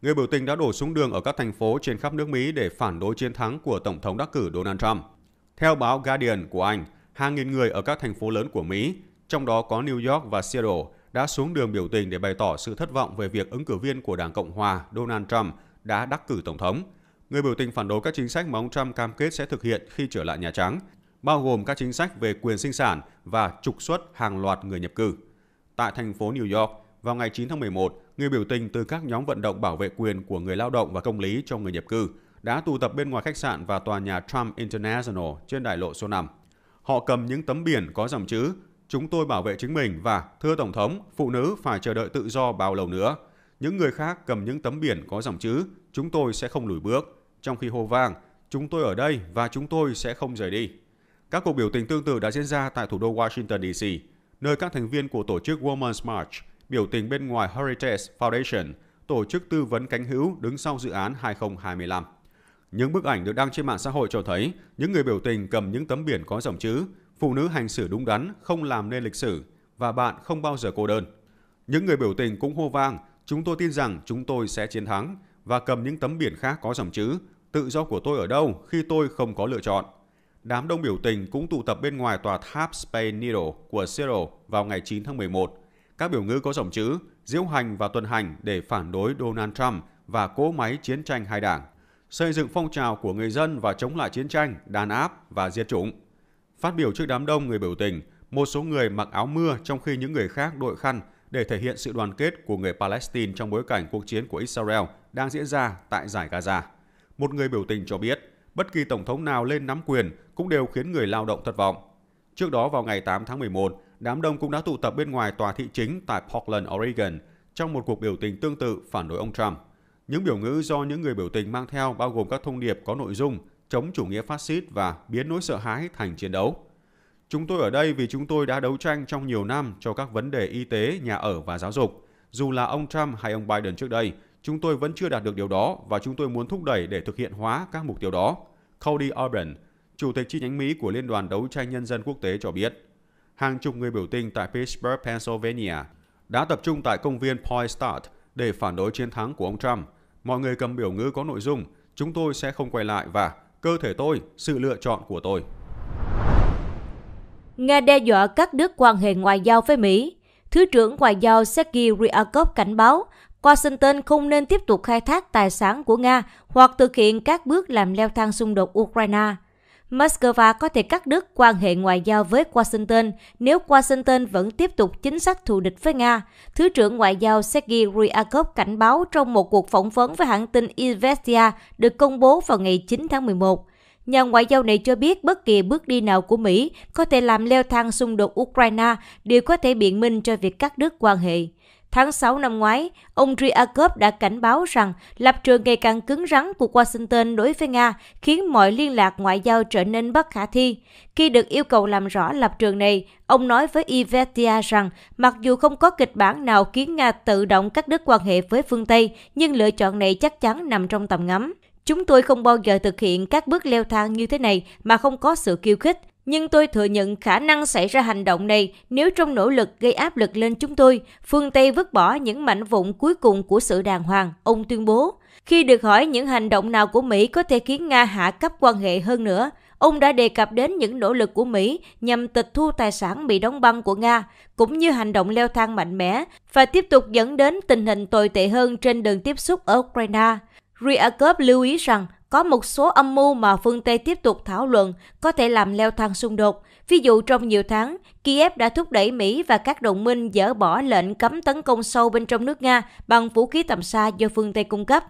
Người biểu tình đã đổ xuống đường ở các thành phố trên khắp nước Mỹ để phản đối chiến thắng của Tổng thống đắc cử Donald Trump. Theo báo Guardian của Anh, hàng nghìn người ở các thành phố lớn của Mỹ, trong đó có New York và Seattle, đã xuống đường biểu tình để bày tỏ sự thất vọng về việc ứng cử viên của Đảng Cộng hòa Donald Trump đã đắc cử Tổng thống. Người biểu tình phản đối các chính sách mà ông Trump cam kết sẽ thực hiện khi trở lại Nhà Trắng, bao gồm các chính sách về quyền sinh sản và trục xuất hàng loạt người nhập cư. Tại thành phố New York, vào ngày 9 tháng 11, người biểu tình từ các nhóm vận động bảo vệ quyền của người lao động và công lý cho người nhập cư đã tụ tập bên ngoài khách sạn và tòa nhà Trump International trên đại lộ số 5. Họ cầm những tấm biển có dòng chữ Chúng tôi bảo vệ chính mình và, thưa Tổng thống, phụ nữ phải chờ đợi tự do bao lâu nữa. Những người khác cầm những tấm biển có dòng chữ, chúng tôi sẽ không lùi bước. Trong khi hô vang, chúng tôi ở đây và chúng tôi sẽ không rời đi. Các cuộc biểu tình tương tự đã diễn ra tại thủ đô Washington DC, nơi các thành viên của tổ chức Women's March biểu tình bên ngoài Heritage Foundation, tổ chức tư vấn cánh hữu đứng sau dự án 2025. Những bức ảnh được đăng trên mạng xã hội cho thấy những người biểu tình cầm những tấm biển có dòng chữ Phụ nữ hành xử đúng đắn không làm nên lịch sử và bạn không bao giờ cô đơn. Những người biểu tình cũng hô vang, chúng tôi tin rằng chúng tôi sẽ chiến thắng và cầm những tấm biển khác có dòng chữ tự do của tôi ở đâu khi tôi không có lựa chọn. Đám đông biểu tình cũng tụ tập bên ngoài tòa tháp Space Needle của Seattle vào ngày 9 tháng 11. Các biểu ngữ có dòng chữ diễu hành và tuần hành để phản đối Donald Trump và cố máy chiến tranh hai đảng, xây dựng phong trào của người dân và chống lại chiến tranh, đàn áp và diệt chủng. Phát biểu trước đám đông người biểu tình, một số người mặc áo mưa trong khi những người khác đội khăn để thể hiện sự đoàn kết của người Palestine trong bối cảnh cuộc chiến của Israel đang diễn ra tại giải Gaza. Một người biểu tình cho biết, bất kỳ tổng thống nào lên nắm quyền cũng đều khiến người lao động thất vọng. Trước đó vào ngày 8 tháng 11, đám đông cũng đã tụ tập bên ngoài tòa thị chính tại Portland, Oregon trong một cuộc biểu tình tương tự phản đối ông Trump. Những biểu ngữ do những người biểu tình mang theo bao gồm các thông điệp có nội dung chống chủ nghĩa phát xít và biến nỗi sợ hãi thành chiến đấu. Chúng tôi ở đây vì chúng tôi đã đấu tranh trong nhiều năm cho các vấn đề y tế, nhà ở và giáo dục. Dù là ông Trump hay ông Biden trước đây, chúng tôi vẫn chưa đạt được điều đó và chúng tôi muốn thúc đẩy để thực hiện hóa các mục tiêu đó. Cody Urban, Chủ tịch chi nhánh Mỹ của Liên đoàn Đấu tranh Nhân dân Quốc tế cho biết, hàng chục người biểu tình tại Pittsburgh, Pennsylvania đã tập trung tại công viên Point Start để phản đối chiến thắng của ông Trump. Mọi người cầm biểu ngữ có nội dung, chúng tôi sẽ không quay lại và cơ thể tôi, sự lựa chọn của tôi. Nga đe dọa các nước quan hệ ngoại giao với Mỹ. Thứ trưởng Ngoại giao Sergei Ryakov cảnh báo Washington không nên tiếp tục khai thác tài sản của Nga hoặc thực hiện các bước làm leo thang xung đột Ukraine. Moscow có thể cắt đứt quan hệ ngoại giao với Washington nếu Washington vẫn tiếp tục chính sách thù địch với Nga, Thứ trưởng Ngoại giao Sergei Ryakov cảnh báo trong một cuộc phỏng vấn với hãng tin Investia được công bố vào ngày 9 tháng 11. Nhà ngoại giao này cho biết bất kỳ bước đi nào của Mỹ có thể làm leo thang xung đột Ukraine đều có thể biện minh cho việc cắt đứt quan hệ. Tháng 6 năm ngoái, ông Ryakov đã cảnh báo rằng lập trường ngày càng cứng rắn của Washington đối với Nga khiến mọi liên lạc ngoại giao trở nên bất khả thi. Khi được yêu cầu làm rõ lập trường này, ông nói với Ivetia rằng mặc dù không có kịch bản nào khiến Nga tự động cắt đứt quan hệ với phương Tây, nhưng lựa chọn này chắc chắn nằm trong tầm ngắm. Chúng tôi không bao giờ thực hiện các bước leo thang như thế này mà không có sự kiêu khích. Nhưng tôi thừa nhận khả năng xảy ra hành động này nếu trong nỗ lực gây áp lực lên chúng tôi, phương Tây vứt bỏ những mảnh vụn cuối cùng của sự đàng hoàng, ông tuyên bố. Khi được hỏi những hành động nào của Mỹ có thể khiến Nga hạ cấp quan hệ hơn nữa, ông đã đề cập đến những nỗ lực của Mỹ nhằm tịch thu tài sản bị đóng băng của Nga, cũng như hành động leo thang mạnh mẽ và tiếp tục dẫn đến tình hình tồi tệ hơn trên đường tiếp xúc ở Ukraine. Ryakov lưu ý rằng có một số âm mưu mà phương Tây tiếp tục thảo luận có thể làm leo thang xung đột. Ví dụ trong nhiều tháng, Kiev đã thúc đẩy Mỹ và các đồng minh dỡ bỏ lệnh cấm tấn công sâu bên trong nước Nga bằng vũ khí tầm xa do phương Tây cung cấp.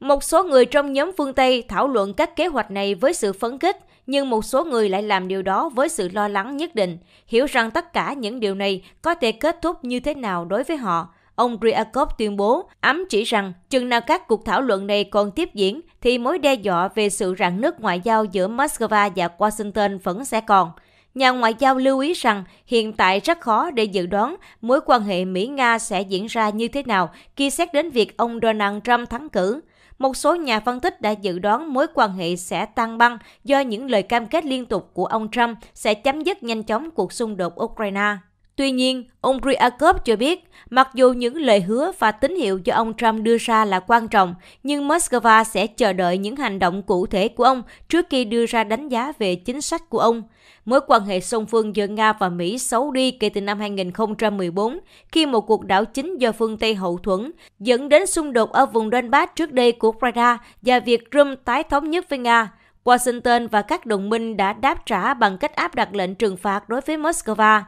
Một số người trong nhóm phương Tây thảo luận các kế hoạch này với sự phấn khích, nhưng một số người lại làm điều đó với sự lo lắng nhất định, hiểu rằng tất cả những điều này có thể kết thúc như thế nào đối với họ. Ông Ryakov tuyên bố, ám chỉ rằng chừng nào các cuộc thảo luận này còn tiếp diễn thì mối đe dọa về sự rạn nứt ngoại giao giữa Moscow và Washington vẫn sẽ còn. Nhà ngoại giao lưu ý rằng hiện tại rất khó để dự đoán mối quan hệ Mỹ-Nga sẽ diễn ra như thế nào khi xét đến việc ông Donald Trump thắng cử. Một số nhà phân tích đã dự đoán mối quan hệ sẽ tăng băng do những lời cam kết liên tục của ông Trump sẽ chấm dứt nhanh chóng cuộc xung đột Ukraine. Tuy nhiên, ông Priyakov cho biết, mặc dù những lời hứa và tín hiệu do ông Trump đưa ra là quan trọng, nhưng Moscow sẽ chờ đợi những hành động cụ thể của ông trước khi đưa ra đánh giá về chính sách của ông. Mối quan hệ song phương giữa Nga và Mỹ xấu đi kể từ năm 2014 khi một cuộc đảo chính do phương Tây hậu thuẫn dẫn đến xung đột ở vùng Donbass trước đây của Ukraine và việc Trump tái thống nhất với Nga. Washington và các đồng minh đã đáp trả bằng cách áp đặt lệnh trừng phạt đối với Moscow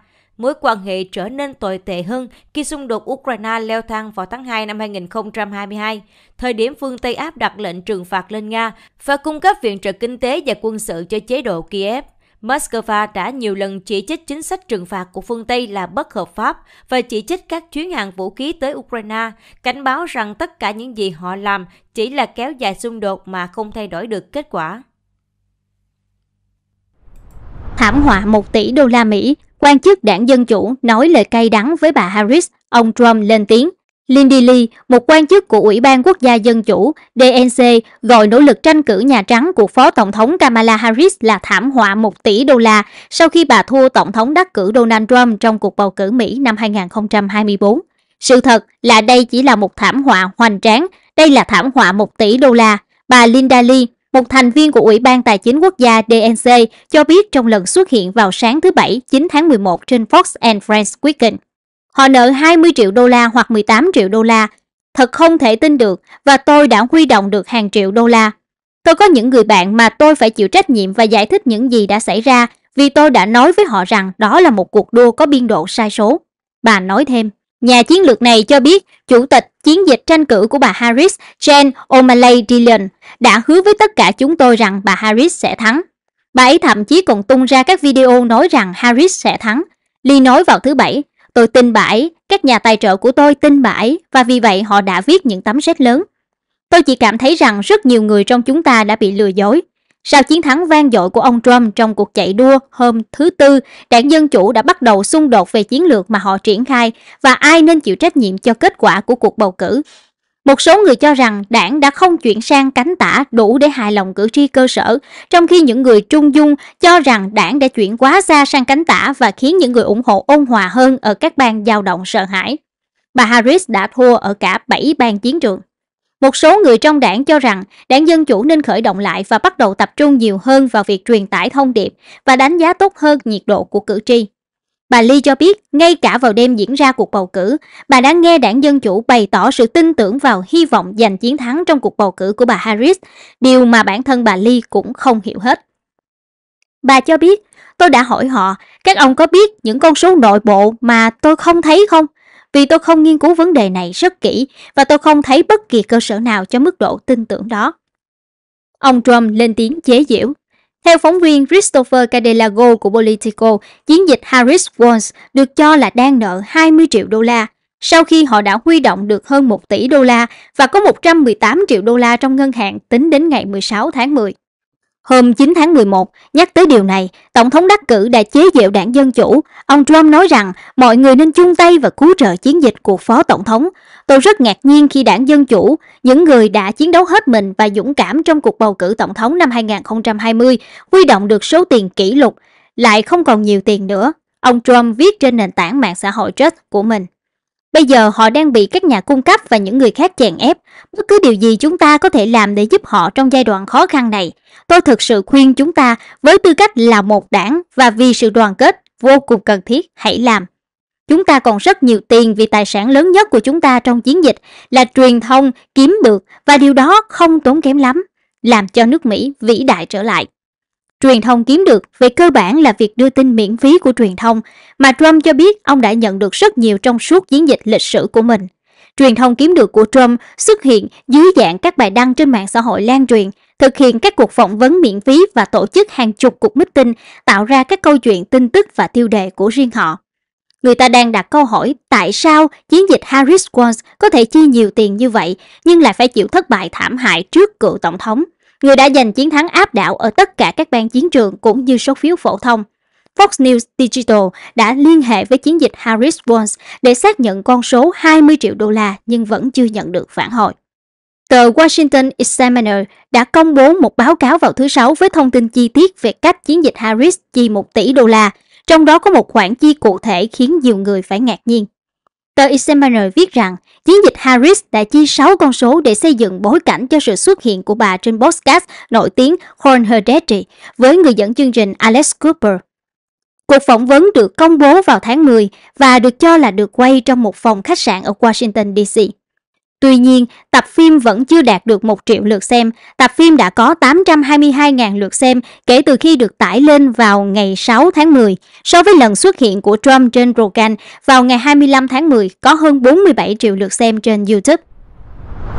mối quan hệ trở nên tồi tệ hơn khi xung đột Ukraine leo thang vào tháng 2 năm 2022, thời điểm phương Tây áp đặt lệnh trừng phạt lên Nga và cung cấp viện trợ kinh tế và quân sự cho chế độ Kiev. Moscow đã nhiều lần chỉ trích chính sách trừng phạt của phương Tây là bất hợp pháp và chỉ trích các chuyến hàng vũ khí tới Ukraine, cảnh báo rằng tất cả những gì họ làm chỉ là kéo dài xung đột mà không thay đổi được kết quả. Thảm họa 1 tỷ đô la Mỹ Quan chức đảng Dân Chủ nói lời cay đắng với bà Harris, ông Trump lên tiếng. Lindy Lee, một quan chức của Ủy ban Quốc gia Dân Chủ, DNC, gọi nỗ lực tranh cử Nhà Trắng của Phó Tổng thống Kamala Harris là thảm họa 1 tỷ đô la sau khi bà thua Tổng thống đắc cử Donald Trump trong cuộc bầu cử Mỹ năm 2024. Sự thật là đây chỉ là một thảm họa hoành tráng, đây là thảm họa 1 tỷ đô la. Bà Linda Lee, một thành viên của Ủy ban Tài chính Quốc gia DNC cho biết trong lần xuất hiện vào sáng thứ Bảy 9 tháng 11 trên Fox and Friends Weekend. Họ nợ 20 triệu đô la hoặc 18 triệu đô la. Thật không thể tin được và tôi đã huy động được hàng triệu đô la. Tôi có những người bạn mà tôi phải chịu trách nhiệm và giải thích những gì đã xảy ra vì tôi đã nói với họ rằng đó là một cuộc đua có biên độ sai số. Bà nói thêm. Nhà chiến lược này cho biết chủ tịch chiến dịch tranh cử của bà Harris Jen O'Malley Dillon đã hứa với tất cả chúng tôi rằng bà Harris sẽ thắng. Bà ấy thậm chí còn tung ra các video nói rằng Harris sẽ thắng. Lee nói vào thứ Bảy, tôi tin bà ấy, các nhà tài trợ của tôi tin bà ấy và vì vậy họ đã viết những tấm sách lớn. Tôi chỉ cảm thấy rằng rất nhiều người trong chúng ta đã bị lừa dối. Sau chiến thắng vang dội của ông Trump trong cuộc chạy đua hôm thứ Tư, đảng Dân Chủ đã bắt đầu xung đột về chiến lược mà họ triển khai và ai nên chịu trách nhiệm cho kết quả của cuộc bầu cử. Một số người cho rằng đảng đã không chuyển sang cánh tả đủ để hài lòng cử tri cơ sở, trong khi những người trung dung cho rằng đảng đã chuyển quá xa sang cánh tả và khiến những người ủng hộ ôn hòa hơn ở các bang dao động sợ hãi. Bà Harris đã thua ở cả 7 bang chiến trường một số người trong đảng cho rằng đảng Dân Chủ nên khởi động lại và bắt đầu tập trung nhiều hơn vào việc truyền tải thông điệp và đánh giá tốt hơn nhiệt độ của cử tri. Bà Lee cho biết, ngay cả vào đêm diễn ra cuộc bầu cử, bà đã nghe đảng Dân Chủ bày tỏ sự tin tưởng vào hy vọng giành chiến thắng trong cuộc bầu cử của bà Harris, điều mà bản thân bà Lee cũng không hiểu hết. Bà cho biết, tôi đã hỏi họ, các ông có biết những con số nội bộ mà tôi không thấy không? vì tôi không nghiên cứu vấn đề này rất kỹ và tôi không thấy bất kỳ cơ sở nào cho mức độ tin tưởng đó. Ông Trump lên tiếng chế giễu. Theo phóng viên Christopher Cadelago của Politico, chiến dịch Harris walls được cho là đang nợ 20 triệu đô la sau khi họ đã huy động được hơn 1 tỷ đô la và có 118 triệu đô la trong ngân hàng tính đến ngày 16 tháng 10. Hôm 9 tháng 11, nhắc tới điều này, Tổng thống đắc cử đã chế giễu đảng Dân Chủ. Ông Trump nói rằng mọi người nên chung tay và cứu trợ chiến dịch của Phó Tổng thống. Tôi rất ngạc nhiên khi đảng Dân Chủ, những người đã chiến đấu hết mình và dũng cảm trong cuộc bầu cử Tổng thống năm 2020, huy động được số tiền kỷ lục, lại không còn nhiều tiền nữa. Ông Trump viết trên nền tảng mạng xã hội Trust của mình. Bây giờ họ đang bị các nhà cung cấp và những người khác chèn ép. Bất cứ điều gì chúng ta có thể làm để giúp họ trong giai đoạn khó khăn này. Tôi thực sự khuyên chúng ta với tư cách là một đảng và vì sự đoàn kết vô cùng cần thiết hãy làm. Chúng ta còn rất nhiều tiền vì tài sản lớn nhất của chúng ta trong chiến dịch là truyền thông kiếm được và điều đó không tốn kém lắm, làm cho nước Mỹ vĩ đại trở lại truyền thông kiếm được về cơ bản là việc đưa tin miễn phí của truyền thông mà Trump cho biết ông đã nhận được rất nhiều trong suốt chiến dịch lịch sử của mình. Truyền thông kiếm được của Trump xuất hiện dưới dạng các bài đăng trên mạng xã hội lan truyền, thực hiện các cuộc phỏng vấn miễn phí và tổ chức hàng chục cuộc meeting, tạo ra các câu chuyện tin tức và tiêu đề của riêng họ. Người ta đang đặt câu hỏi tại sao chiến dịch Harris Quans có thể chi nhiều tiền như vậy nhưng lại phải chịu thất bại thảm hại trước cựu tổng thống người đã giành chiến thắng áp đảo ở tất cả các bang chiến trường cũng như số phiếu phổ thông. Fox News Digital đã liên hệ với chiến dịch Harris Wons để xác nhận con số 20 triệu đô la nhưng vẫn chưa nhận được phản hồi. Tờ Washington Examiner đã công bố một báo cáo vào thứ Sáu với thông tin chi tiết về cách chiến dịch Harris chi 1 tỷ đô la, trong đó có một khoản chi cụ thể khiến nhiều người phải ngạc nhiên. Tờ Examiner viết rằng chiến dịch Harris đã chi 6 con số để xây dựng bối cảnh cho sự xuất hiện của bà trên podcast nổi tiếng Horn Her Daddy với người dẫn chương trình Alex Cooper. Cuộc phỏng vấn được công bố vào tháng 10 và được cho là được quay trong một phòng khách sạn ở Washington, D.C. Tuy nhiên, tập phim vẫn chưa đạt được 1 triệu lượt xem. Tập phim đã có 822.000 lượt xem kể từ khi được tải lên vào ngày 6 tháng 10. So với lần xuất hiện của Trump trên Rogan vào ngày 25 tháng 10 có hơn 47 triệu lượt xem trên YouTube.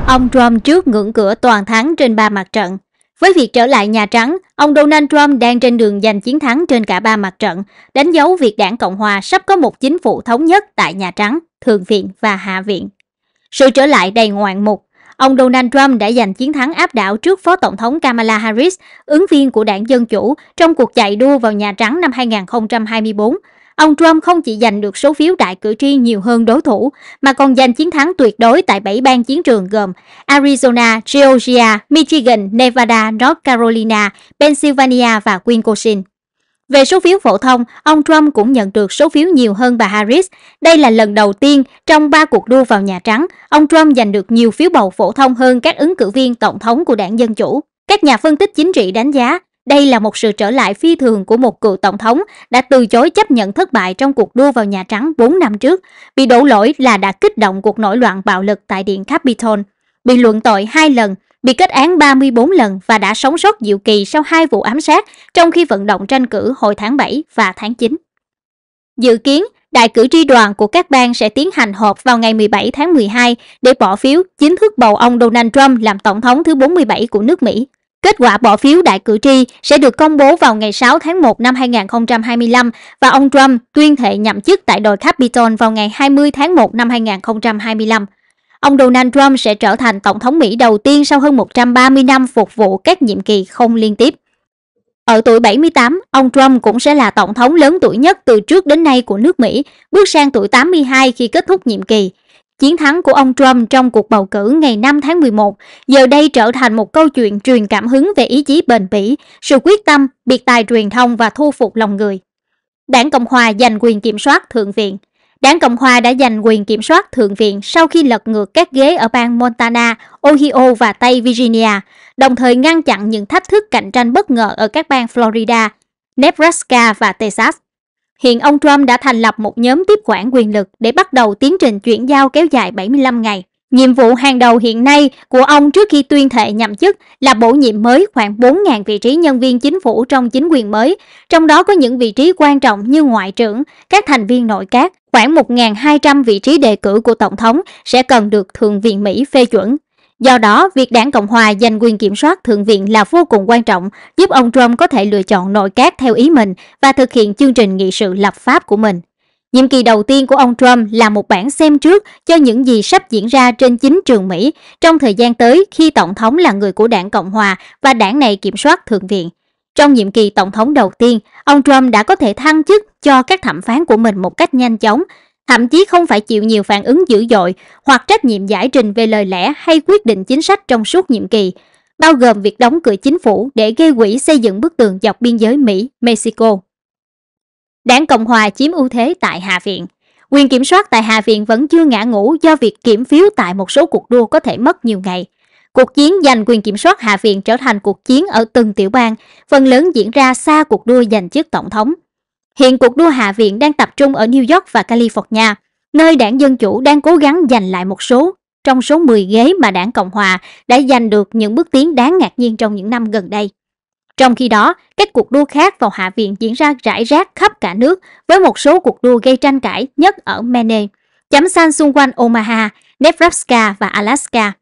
Ông Trump trước ngưỡng cửa toàn thắng trên ba mặt trận. Với việc trở lại Nhà Trắng, ông Donald Trump đang trên đường giành chiến thắng trên cả ba mặt trận, đánh dấu việc đảng Cộng Hòa sắp có một chính phủ thống nhất tại Nhà Trắng, Thượng viện và Hạ viện. Sự trở lại đầy ngoạn mục, ông Donald Trump đã giành chiến thắng áp đảo trước Phó Tổng thống Kamala Harris, ứng viên của đảng Dân Chủ, trong cuộc chạy đua vào Nhà Trắng năm 2024. Ông Trump không chỉ giành được số phiếu đại cử tri nhiều hơn đối thủ, mà còn giành chiến thắng tuyệt đối tại 7 bang chiến trường gồm Arizona, Georgia, Michigan, Nevada, North Carolina, Pennsylvania và Wisconsin. Về số phiếu phổ thông, ông Trump cũng nhận được số phiếu nhiều hơn bà Harris. Đây là lần đầu tiên trong ba cuộc đua vào Nhà Trắng, ông Trump giành được nhiều phiếu bầu phổ thông hơn các ứng cử viên tổng thống của đảng Dân Chủ. Các nhà phân tích chính trị đánh giá, đây là một sự trở lại phi thường của một cựu tổng thống đã từ chối chấp nhận thất bại trong cuộc đua vào Nhà Trắng 4 năm trước, bị đổ lỗi là đã kích động cuộc nổi loạn bạo lực tại Điện Capitol, bị luận tội hai lần bị kết án 34 lần và đã sống sót diệu kỳ sau hai vụ ám sát trong khi vận động tranh cử hồi tháng 7 và tháng 9. Dự kiến, đại cử tri đoàn của các bang sẽ tiến hành họp vào ngày 17 tháng 12 để bỏ phiếu chính thức bầu ông Donald Trump làm tổng thống thứ 47 của nước Mỹ. Kết quả bỏ phiếu đại cử tri sẽ được công bố vào ngày 6 tháng 1 năm 2025 và ông Trump tuyên thệ nhậm chức tại đồi Capitol vào ngày 20 tháng 1 năm 2025. Ông Donald Trump sẽ trở thành tổng thống Mỹ đầu tiên sau hơn 130 năm phục vụ các nhiệm kỳ không liên tiếp. Ở tuổi 78, ông Trump cũng sẽ là tổng thống lớn tuổi nhất từ trước đến nay của nước Mỹ, bước sang tuổi 82 khi kết thúc nhiệm kỳ. Chiến thắng của ông Trump trong cuộc bầu cử ngày 5 tháng 11 giờ đây trở thành một câu chuyện truyền cảm hứng về ý chí bền bỉ, sự quyết tâm, biệt tài truyền thông và thu phục lòng người. Đảng Cộng hòa giành quyền kiểm soát Thượng viện – Đảng Cộng Hòa đã giành quyền kiểm soát Thượng viện sau khi lật ngược các ghế ở bang Montana, Ohio và Tây Virginia, đồng thời ngăn chặn những thách thức cạnh tranh bất ngờ ở các bang Florida, Nebraska và Texas. Hiện ông Trump đã thành lập một nhóm tiếp quản quyền lực để bắt đầu tiến trình chuyển giao kéo dài 75 ngày. Nhiệm vụ hàng đầu hiện nay của ông trước khi tuyên thệ nhậm chức là bổ nhiệm mới khoảng 4.000 vị trí nhân viên chính phủ trong chính quyền mới, trong đó có những vị trí quan trọng như ngoại trưởng, các thành viên nội các, khoảng 1.200 vị trí đề cử của Tổng thống sẽ cần được Thượng viện Mỹ phê chuẩn. Do đó, việc đảng Cộng hòa giành quyền kiểm soát Thượng viện là vô cùng quan trọng, giúp ông Trump có thể lựa chọn nội các theo ý mình và thực hiện chương trình nghị sự lập pháp của mình. Nhiệm kỳ đầu tiên của ông Trump là một bản xem trước cho những gì sắp diễn ra trên chính trường Mỹ trong thời gian tới khi Tổng thống là người của đảng Cộng hòa và đảng này kiểm soát Thượng viện. Trong nhiệm kỳ tổng thống đầu tiên, ông Trump đã có thể thăng chức cho các thẩm phán của mình một cách nhanh chóng, thậm chí không phải chịu nhiều phản ứng dữ dội hoặc trách nhiệm giải trình về lời lẽ hay quyết định chính sách trong suốt nhiệm kỳ, bao gồm việc đóng cửa chính phủ để gây quỹ xây dựng bức tường dọc biên giới Mỹ-Mexico. Đảng Cộng Hòa chiếm ưu thế tại Hạ viện. Quyền kiểm soát tại Hạ viện vẫn chưa ngã ngũ do việc kiểm phiếu tại một số cuộc đua có thể mất nhiều ngày – Cuộc chiến giành quyền kiểm soát Hạ viện trở thành cuộc chiến ở từng tiểu bang, phần lớn diễn ra xa cuộc đua giành chức tổng thống. Hiện cuộc đua Hạ viện đang tập trung ở New York và California, nơi đảng Dân Chủ đang cố gắng giành lại một số trong số 10 ghế mà đảng Cộng Hòa đã giành được những bước tiến đáng ngạc nhiên trong những năm gần đây. Trong khi đó, các cuộc đua khác vào Hạ viện diễn ra rải rác khắp cả nước với một số cuộc đua gây tranh cãi nhất ở Maine, chấm xanh xung quanh Omaha, Nebraska và Alaska.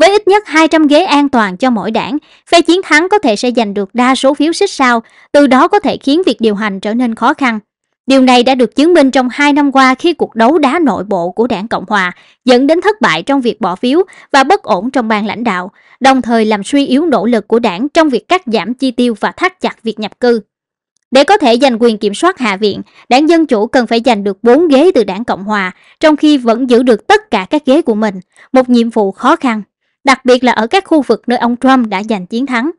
Với ít nhất 200 ghế an toàn cho mỗi đảng, phe chiến thắng có thể sẽ giành được đa số phiếu xích sao, từ đó có thể khiến việc điều hành trở nên khó khăn. Điều này đã được chứng minh trong hai năm qua khi cuộc đấu đá nội bộ của đảng Cộng Hòa dẫn đến thất bại trong việc bỏ phiếu và bất ổn trong ban lãnh đạo, đồng thời làm suy yếu nỗ lực của đảng trong việc cắt giảm chi tiêu và thắt chặt việc nhập cư. Để có thể giành quyền kiểm soát Hạ viện, đảng Dân Chủ cần phải giành được 4 ghế từ đảng Cộng Hòa, trong khi vẫn giữ được tất cả các ghế của mình, một nhiệm vụ khó khăn đặc biệt là ở các khu vực nơi ông Trump đã giành chiến thắng.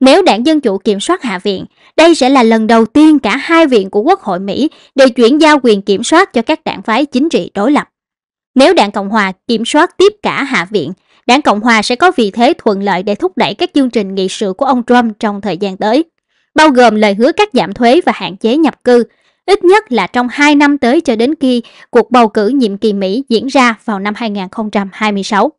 Nếu đảng Dân Chủ kiểm soát Hạ viện, đây sẽ là lần đầu tiên cả hai viện của Quốc hội Mỹ đều chuyển giao quyền kiểm soát cho các đảng phái chính trị đối lập. Nếu đảng Cộng Hòa kiểm soát tiếp cả Hạ viện, đảng Cộng Hòa sẽ có vị thế thuận lợi để thúc đẩy các chương trình nghị sự của ông Trump trong thời gian tới, bao gồm lời hứa cắt giảm thuế và hạn chế nhập cư, ít nhất là trong 2 năm tới cho đến khi cuộc bầu cử nhiệm kỳ Mỹ diễn ra vào năm 2026.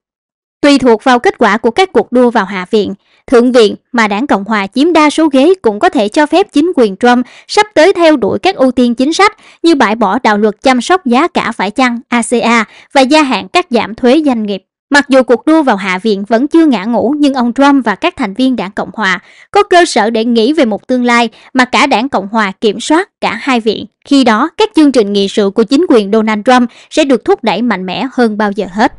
Tùy thuộc vào kết quả của các cuộc đua vào Hạ viện, Thượng viện mà đảng Cộng hòa chiếm đa số ghế cũng có thể cho phép chính quyền Trump sắp tới theo đuổi các ưu tiên chính sách như bãi bỏ đạo luật chăm sóc giá cả phải chăng ACA và gia hạn các giảm thuế doanh nghiệp. Mặc dù cuộc đua vào Hạ viện vẫn chưa ngã ngũ nhưng ông Trump và các thành viên đảng Cộng hòa có cơ sở để nghĩ về một tương lai mà cả đảng Cộng hòa kiểm soát cả hai viện. Khi đó, các chương trình nghị sự của chính quyền Donald Trump sẽ được thúc đẩy mạnh mẽ hơn bao giờ hết.